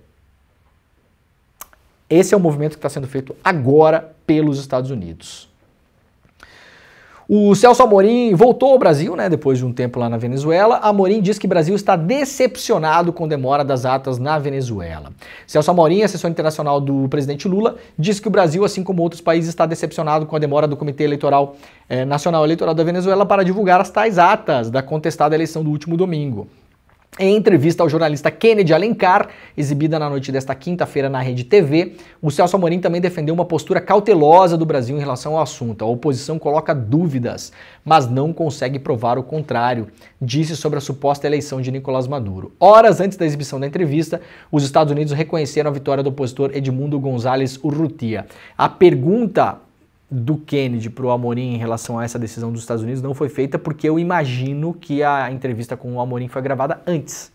Speaker 2: Esse é o movimento que está sendo feito agora pelos Estados Unidos. O Celso Amorim voltou ao Brasil, né, depois de um tempo lá na Venezuela. Amorim diz que o Brasil está decepcionado com a demora das atas na Venezuela. Celso Amorim, assessor internacional do presidente Lula, disse que o Brasil, assim como outros países, está decepcionado com a demora do Comitê Eleitoral eh, Nacional Eleitoral da Venezuela para divulgar as tais atas da contestada eleição do último domingo. Em entrevista ao jornalista Kennedy Alencar, exibida na noite desta quinta-feira na Rede TV, o Celso Amorim também defendeu uma postura cautelosa do Brasil em relação ao assunto. A oposição coloca dúvidas, mas não consegue provar o contrário, disse sobre a suposta eleição de Nicolás Maduro. Horas antes da exibição da entrevista, os Estados Unidos reconheceram a vitória do opositor Edmundo González Urrutia. A pergunta do Kennedy para o Amorim em relação a essa decisão dos Estados Unidos não foi feita porque eu imagino que a entrevista com o Amorim foi gravada antes.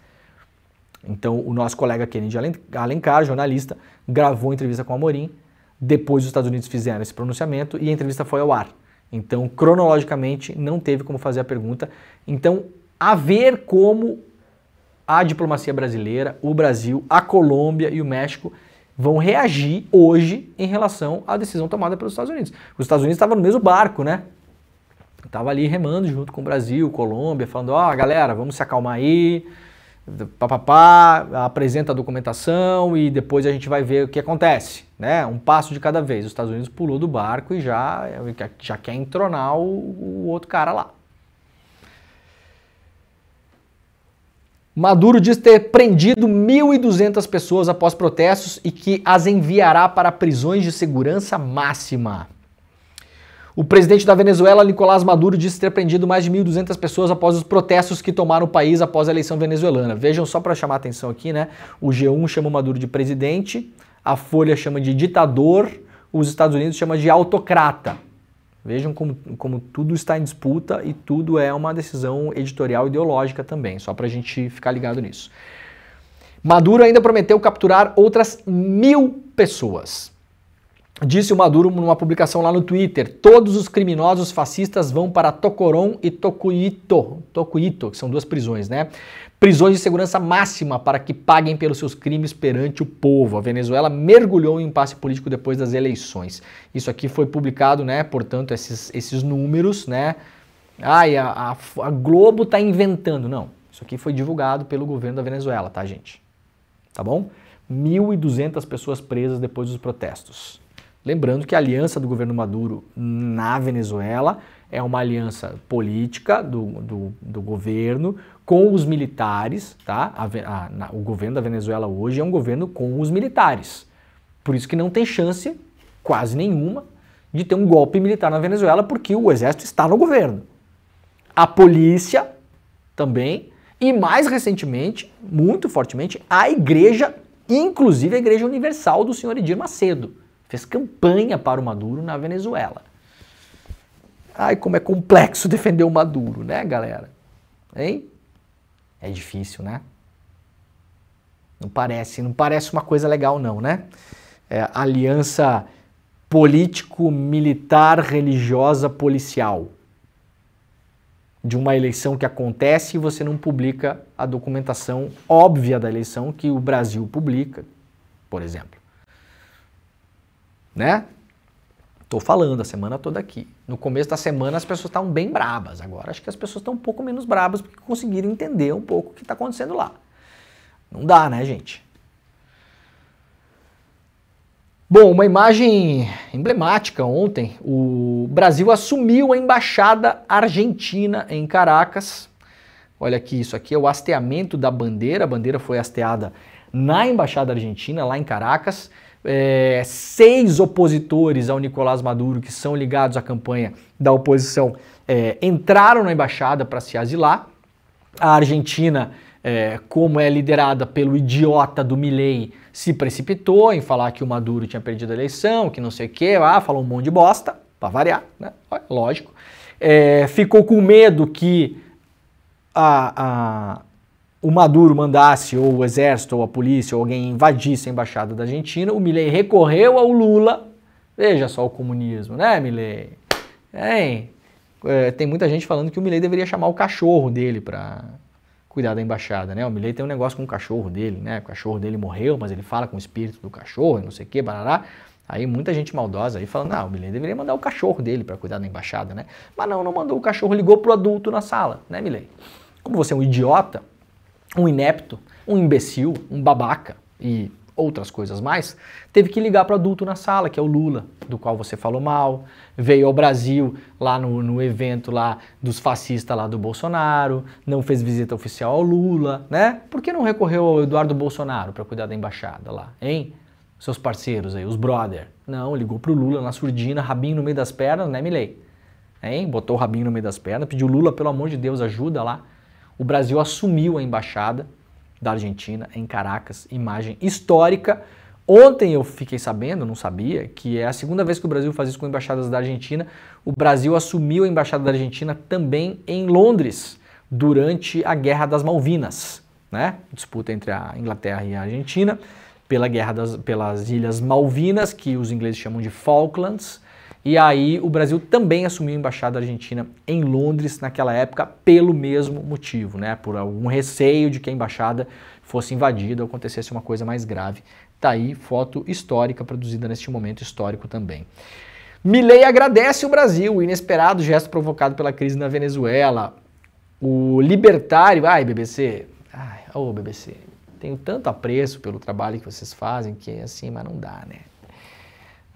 Speaker 2: Então, o nosso colega Kennedy Alencar, jornalista, gravou a entrevista com o Amorim, depois os Estados Unidos fizeram esse pronunciamento e a entrevista foi ao ar. Então, cronologicamente, não teve como fazer a pergunta. Então, a ver como a diplomacia brasileira, o Brasil, a Colômbia e o México vão reagir hoje em relação à decisão tomada pelos Estados Unidos. Os Estados Unidos estavam no mesmo barco, né? Estava ali remando junto com o Brasil, Colômbia, falando: ó, oh, galera, vamos se acalmar aí, papapá, apresenta a documentação e depois a gente vai ver o que acontece, né? Um passo de cada vez. Os Estados Unidos pulou do barco e já, já quer entronar o, o outro cara lá. Maduro diz ter prendido 1.200 pessoas após protestos e que as enviará para prisões de segurança máxima. O presidente da Venezuela, Nicolás Maduro, disse ter prendido mais de 1.200 pessoas após os protestos que tomaram o país após a eleição venezuelana. Vejam só para chamar atenção aqui, né? O G1 chama o Maduro de presidente, a Folha chama de ditador, os Estados Unidos chama de autocrata. Vejam como, como tudo está em disputa e tudo é uma decisão editorial ideológica também, só para a gente ficar ligado nisso. Maduro ainda prometeu capturar outras mil pessoas. Disse o Maduro numa publicação lá no Twitter: todos os criminosos fascistas vão para Tocoron e Tocuito, Tocuito, que são duas prisões, né? Prisões de segurança máxima para que paguem pelos seus crimes perante o povo. A Venezuela mergulhou em impasse político depois das eleições. Isso aqui foi publicado, né? Portanto, esses, esses números, né? Ai, a, a, a Globo está inventando. Não, isso aqui foi divulgado pelo governo da Venezuela, tá, gente? Tá bom? 1.200 pessoas presas depois dos protestos. Lembrando que a aliança do governo Maduro na Venezuela é uma aliança política do, do, do governo com os militares, tá? A, a, na, o governo da Venezuela hoje é um governo com os militares. Por isso que não tem chance, quase nenhuma, de ter um golpe militar na Venezuela, porque o exército está no governo. A polícia também, e mais recentemente, muito fortemente, a igreja, inclusive a igreja universal do senhor Edir Macedo Fez campanha para o Maduro na Venezuela. Ai, como é complexo <laughs> defender o Maduro, né, galera? Hein? É difícil, né? Não parece, não parece uma coisa legal, não, né? É, aliança político-militar religiosa policial de uma eleição que acontece e você não publica a documentação óbvia da eleição que o Brasil publica, por exemplo né? Tô falando a semana toda aqui. No começo da semana as pessoas estavam bem brabas. Agora acho que as pessoas estão um pouco menos brabas porque conseguiram entender um pouco o que está acontecendo lá. Não dá, né, gente? Bom, uma imagem emblemática ontem. O Brasil assumiu a embaixada argentina em Caracas. Olha aqui, isso aqui é o hasteamento da bandeira. A bandeira foi hasteada na embaixada argentina, lá em Caracas é, seis opositores ao Nicolás Maduro que são ligados à campanha da oposição é, entraram na embaixada para se asilar. A Argentina, é, como é liderada pelo idiota do Milley, se precipitou em falar que o Maduro tinha perdido a eleição, que não sei o quê. ah, falou um monte de bosta, para variar, né? Lógico. É, ficou com medo que a, a o Maduro mandasse, ou o exército, ou a polícia, ou alguém invadisse a embaixada da Argentina, o Milley recorreu ao Lula. Veja só o comunismo, né, Milley? Hein? É, tem muita gente falando que o Milley deveria chamar o cachorro dele para cuidar da embaixada, né? O Milley tem um negócio com o cachorro dele, né? O cachorro dele morreu, mas ele fala com o espírito do cachorro, não sei o que, barará. Aí muita gente maldosa aí falando, ah, o Milley deveria mandar o cachorro dele para cuidar da embaixada, né? Mas não, não mandou o cachorro, ligou pro adulto na sala, né, Milley? Como você é um idiota, um inepto, um imbecil, um babaca e outras coisas mais, teve que ligar para o adulto na sala, que é o Lula, do qual você falou mal, veio ao Brasil lá no, no evento lá dos fascistas lá do Bolsonaro, não fez visita oficial ao Lula, né? Por que não recorreu ao Eduardo Bolsonaro para cuidar da embaixada lá, hein? Seus parceiros aí, os brother. Não, ligou pro Lula na surdina, rabinho no meio das pernas, né, Milei? Hein? Botou o rabinho no meio das pernas, pediu Lula, pelo amor de Deus, ajuda lá o Brasil assumiu a embaixada da Argentina em Caracas, imagem histórica. Ontem eu fiquei sabendo, não sabia, que é a segunda vez que o Brasil faz isso com embaixadas da Argentina. O Brasil assumiu a embaixada da Argentina também em Londres durante a Guerra das Malvinas, né? Disputa entre a Inglaterra e a Argentina pela guerra das, pelas Ilhas Malvinas, que os ingleses chamam de Falklands e aí o Brasil também assumiu a embaixada argentina em Londres naquela época pelo mesmo motivo, né? Por algum receio de que a embaixada fosse invadida ou acontecesse uma coisa mais grave. Tá aí foto histórica produzida neste momento histórico também. Milley agradece o Brasil, o inesperado gesto provocado pela crise na Venezuela. O libertário, ai BBC, ai, ô BBC, tenho tanto apreço pelo trabalho que vocês fazem que é assim, mas não dá, né?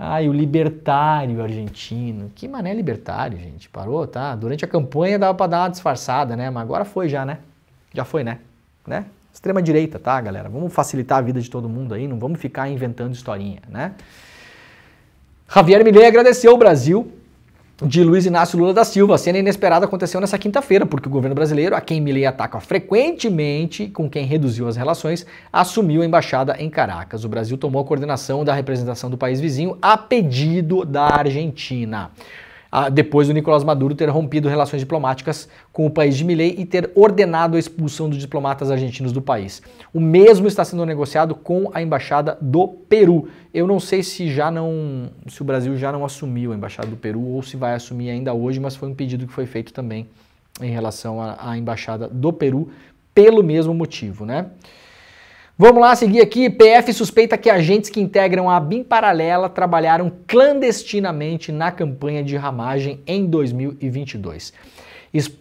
Speaker 2: Ah, o libertário argentino. Que mané libertário, gente. Parou, tá? Durante a campanha dava para dar uma disfarçada, né? Mas agora foi já, né? Já foi, né? Né? Extrema direita, tá, galera? Vamos facilitar a vida de todo mundo aí, não vamos ficar inventando historinha, né? Javier Milei agradeceu o Brasil então. de Luiz Inácio Lula da Silva. A cena inesperada aconteceu nessa quinta-feira, porque o governo brasileiro, a quem Milley ataca frequentemente, com quem reduziu as relações, assumiu a embaixada em Caracas. O Brasil tomou a coordenação da representação do país vizinho a pedido da Argentina depois do Nicolás Maduro ter rompido relações diplomáticas com o país de Milei e ter ordenado a expulsão dos diplomatas argentinos do país. O mesmo está sendo negociado com a embaixada do Peru. Eu não sei se já não, se o Brasil já não assumiu a embaixada do Peru ou se vai assumir ainda hoje, mas foi um pedido que foi feito também em relação à, à embaixada do Peru pelo mesmo motivo, né? Vamos lá seguir aqui. PF suspeita que agentes que integram a BIM Paralela trabalharam clandestinamente na campanha de ramagem em 2022.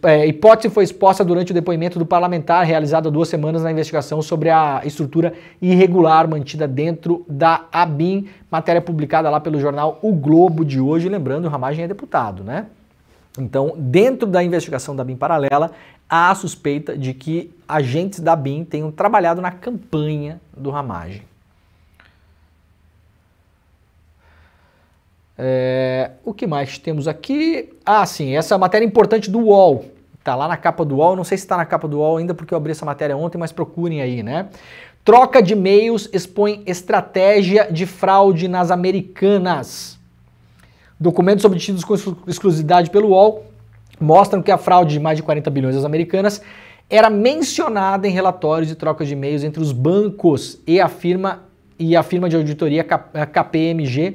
Speaker 2: É, hipótese foi exposta durante o depoimento do parlamentar realizado há duas semanas na investigação sobre a estrutura irregular mantida dentro da ABIN, matéria publicada lá pelo jornal O Globo de hoje. Lembrando, o Ramagem é deputado, né? Então, dentro da investigação da BIM paralela, há a suspeita de que agentes da BIM tenham trabalhado na campanha do Ramagem. É, o que mais temos aqui? Ah, sim, essa é matéria importante do UOL. está lá na capa do UOL, não sei se está na capa do UOL ainda porque eu abri essa matéria ontem, mas procurem aí, né? Troca de e-mails expõe estratégia de fraude nas americanas. Documentos obtidos com exclusividade pelo UOL mostram que a fraude de mais de 40 bilhões americanas era mencionada em relatórios e trocas de e-mails entre os bancos e a firma e a firma de auditoria KPMG eh,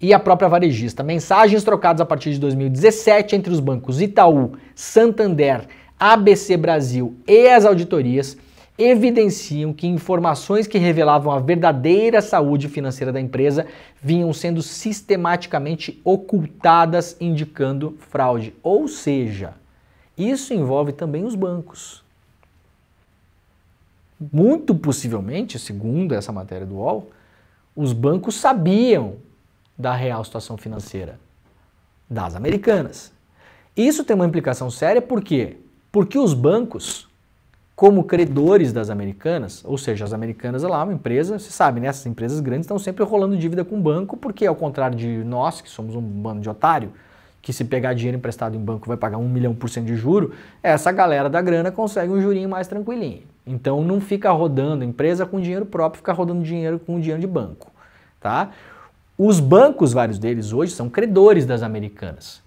Speaker 2: e a própria varejista. Mensagens trocadas a partir de 2017 entre os bancos Itaú, Santander, ABC Brasil e as auditorias evidenciam que informações que revelavam a verdadeira saúde financeira da empresa vinham sendo sistematicamente ocultadas, indicando fraude. Ou seja, isso envolve também os bancos. Muito possivelmente, segundo essa matéria do UOL, os bancos sabiam da real situação financeira das americanas. Isso tem uma implicação séria, por quê? Porque os bancos como credores das americanas, ou seja, as americanas é lá, uma empresa, você sabe, né? Essas empresas grandes estão sempre rolando dívida com o banco, porque ao contrário de nós, que somos um bando de otário, que se pegar dinheiro emprestado em banco vai pagar um milhão por cento de juro, essa galera da grana consegue um jurinho mais tranquilinho. Então não fica rodando empresa com dinheiro próprio, fica rodando dinheiro com dinheiro de banco, tá? Os bancos, vários deles hoje, são credores das americanas.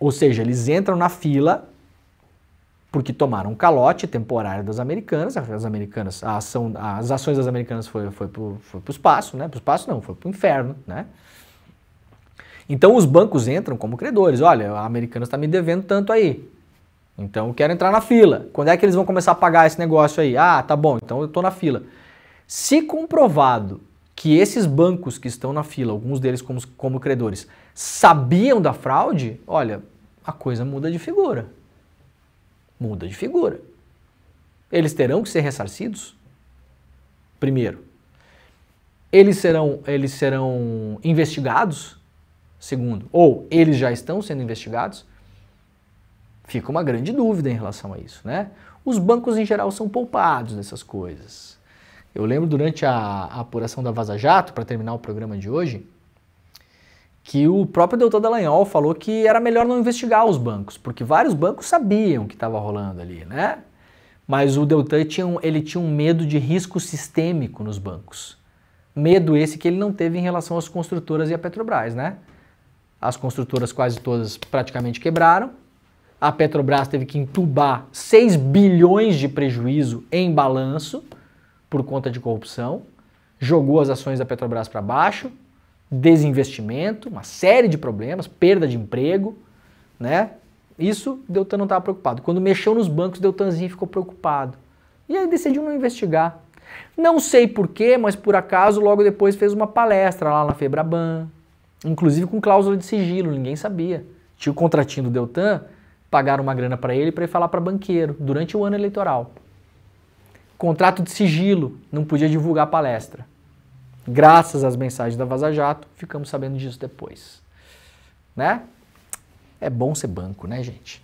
Speaker 2: Ou seja, eles entram na fila porque tomaram um calote temporário das americanas, as americanas, a ação, as ações das americanas foi, foi para o espaço, né? Para o espaço não, foi para o inferno, né? Então os bancos entram como credores. Olha, a americana está me devendo tanto aí. Então eu quero entrar na fila. Quando é que eles vão começar a pagar esse negócio aí? Ah, tá bom, então eu estou na fila. Se comprovado que esses bancos que estão na fila, alguns deles como, como credores, sabiam da fraude, olha, a coisa muda de figura muda de figura. Eles terão que ser ressarcidos? Primeiro. Eles serão, eles serão investigados? Segundo. Ou eles já estão sendo investigados? Fica uma grande dúvida em relação a isso, né? Os bancos em geral são poupados dessas coisas. Eu lembro durante a, a apuração da Vaza Jato, para terminar o programa de hoje, que o próprio doutor Dallagnol falou que era melhor não investigar os bancos, porque vários bancos sabiam que estava rolando ali, né? Mas o Deltan tinha um, ele tinha um medo de risco sistêmico nos bancos. Medo esse que ele não teve em relação às construtoras e à Petrobras, né? As construtoras quase todas praticamente quebraram. A Petrobras teve que entubar 6 bilhões de prejuízo em balanço por conta de corrupção. Jogou as ações da Petrobras para baixo desinvestimento, uma série de problemas, perda de emprego, né? Isso Deltan não estava preocupado. Quando mexeu nos bancos, Deltanzinho ficou preocupado. E aí decidiu não investigar. Não sei porquê, mas por acaso logo depois fez uma palestra lá na Febraban, inclusive com cláusula de sigilo, ninguém sabia. Tinha o contratinho do Deltan, pagaram uma grana para ele para ele falar para banqueiro durante o ano eleitoral. Contrato de sigilo, não podia divulgar a palestra graças às mensagens da Vaza Jato, ficamos sabendo disso depois. Né? É bom ser banco, né, gente?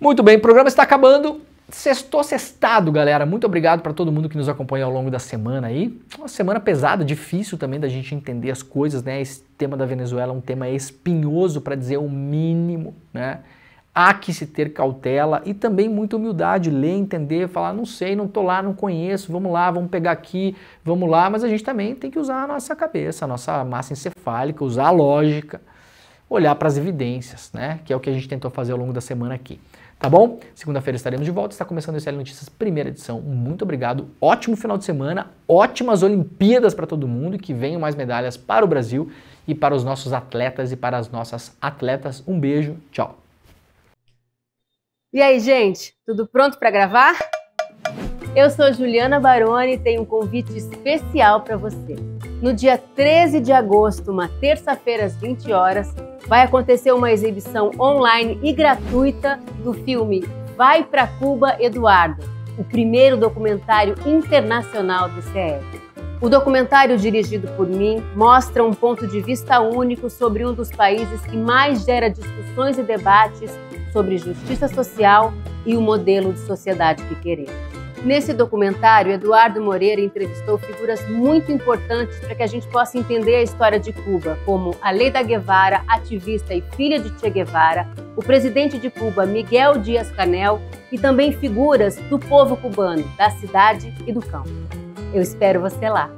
Speaker 2: Muito bem, o programa está acabando. Sextou sextado, galera. Muito obrigado para todo mundo que nos acompanha ao longo da semana aí. Uma semana pesada, difícil também da gente entender as coisas, né? Esse tema da Venezuela é um tema espinhoso para dizer o mínimo, né? há que se ter cautela e também muita humildade, ler, entender, falar, não sei, não estou lá, não conheço, vamos lá, vamos pegar aqui, vamos lá, mas a gente também tem que usar a nossa cabeça, a nossa massa encefálica, usar a lógica, olhar para as evidências, né? Que é o que a gente tentou fazer ao longo da semana aqui. Tá bom? Segunda-feira estaremos de volta. Está começando o SL Notícias, primeira edição. Muito obrigado. Ótimo final de semana, ótimas Olimpíadas para todo mundo e que venham mais medalhas para o Brasil e para os nossos atletas e para as nossas atletas. Um beijo, tchau. E aí, gente, tudo pronto para gravar? Eu sou Juliana Baroni e tenho um convite especial para você. No dia 13 de agosto, uma terça-feira às 20 horas, vai acontecer uma exibição online e gratuita do filme Vai para Cuba, Eduardo, o primeiro documentário internacional do CF. O documentário dirigido por mim mostra um ponto de vista único sobre um dos países que mais gera discussões e debates sobre justiça social e o modelo de sociedade que queremos. Nesse documentário, Eduardo Moreira entrevistou figuras muito importantes para que a gente possa entender a história de Cuba, como Aleida Guevara, ativista e filha de Che Guevara, o presidente de Cuba, Miguel Dias Canel, e também figuras do povo cubano, da cidade e do campo. Eu espero você lá!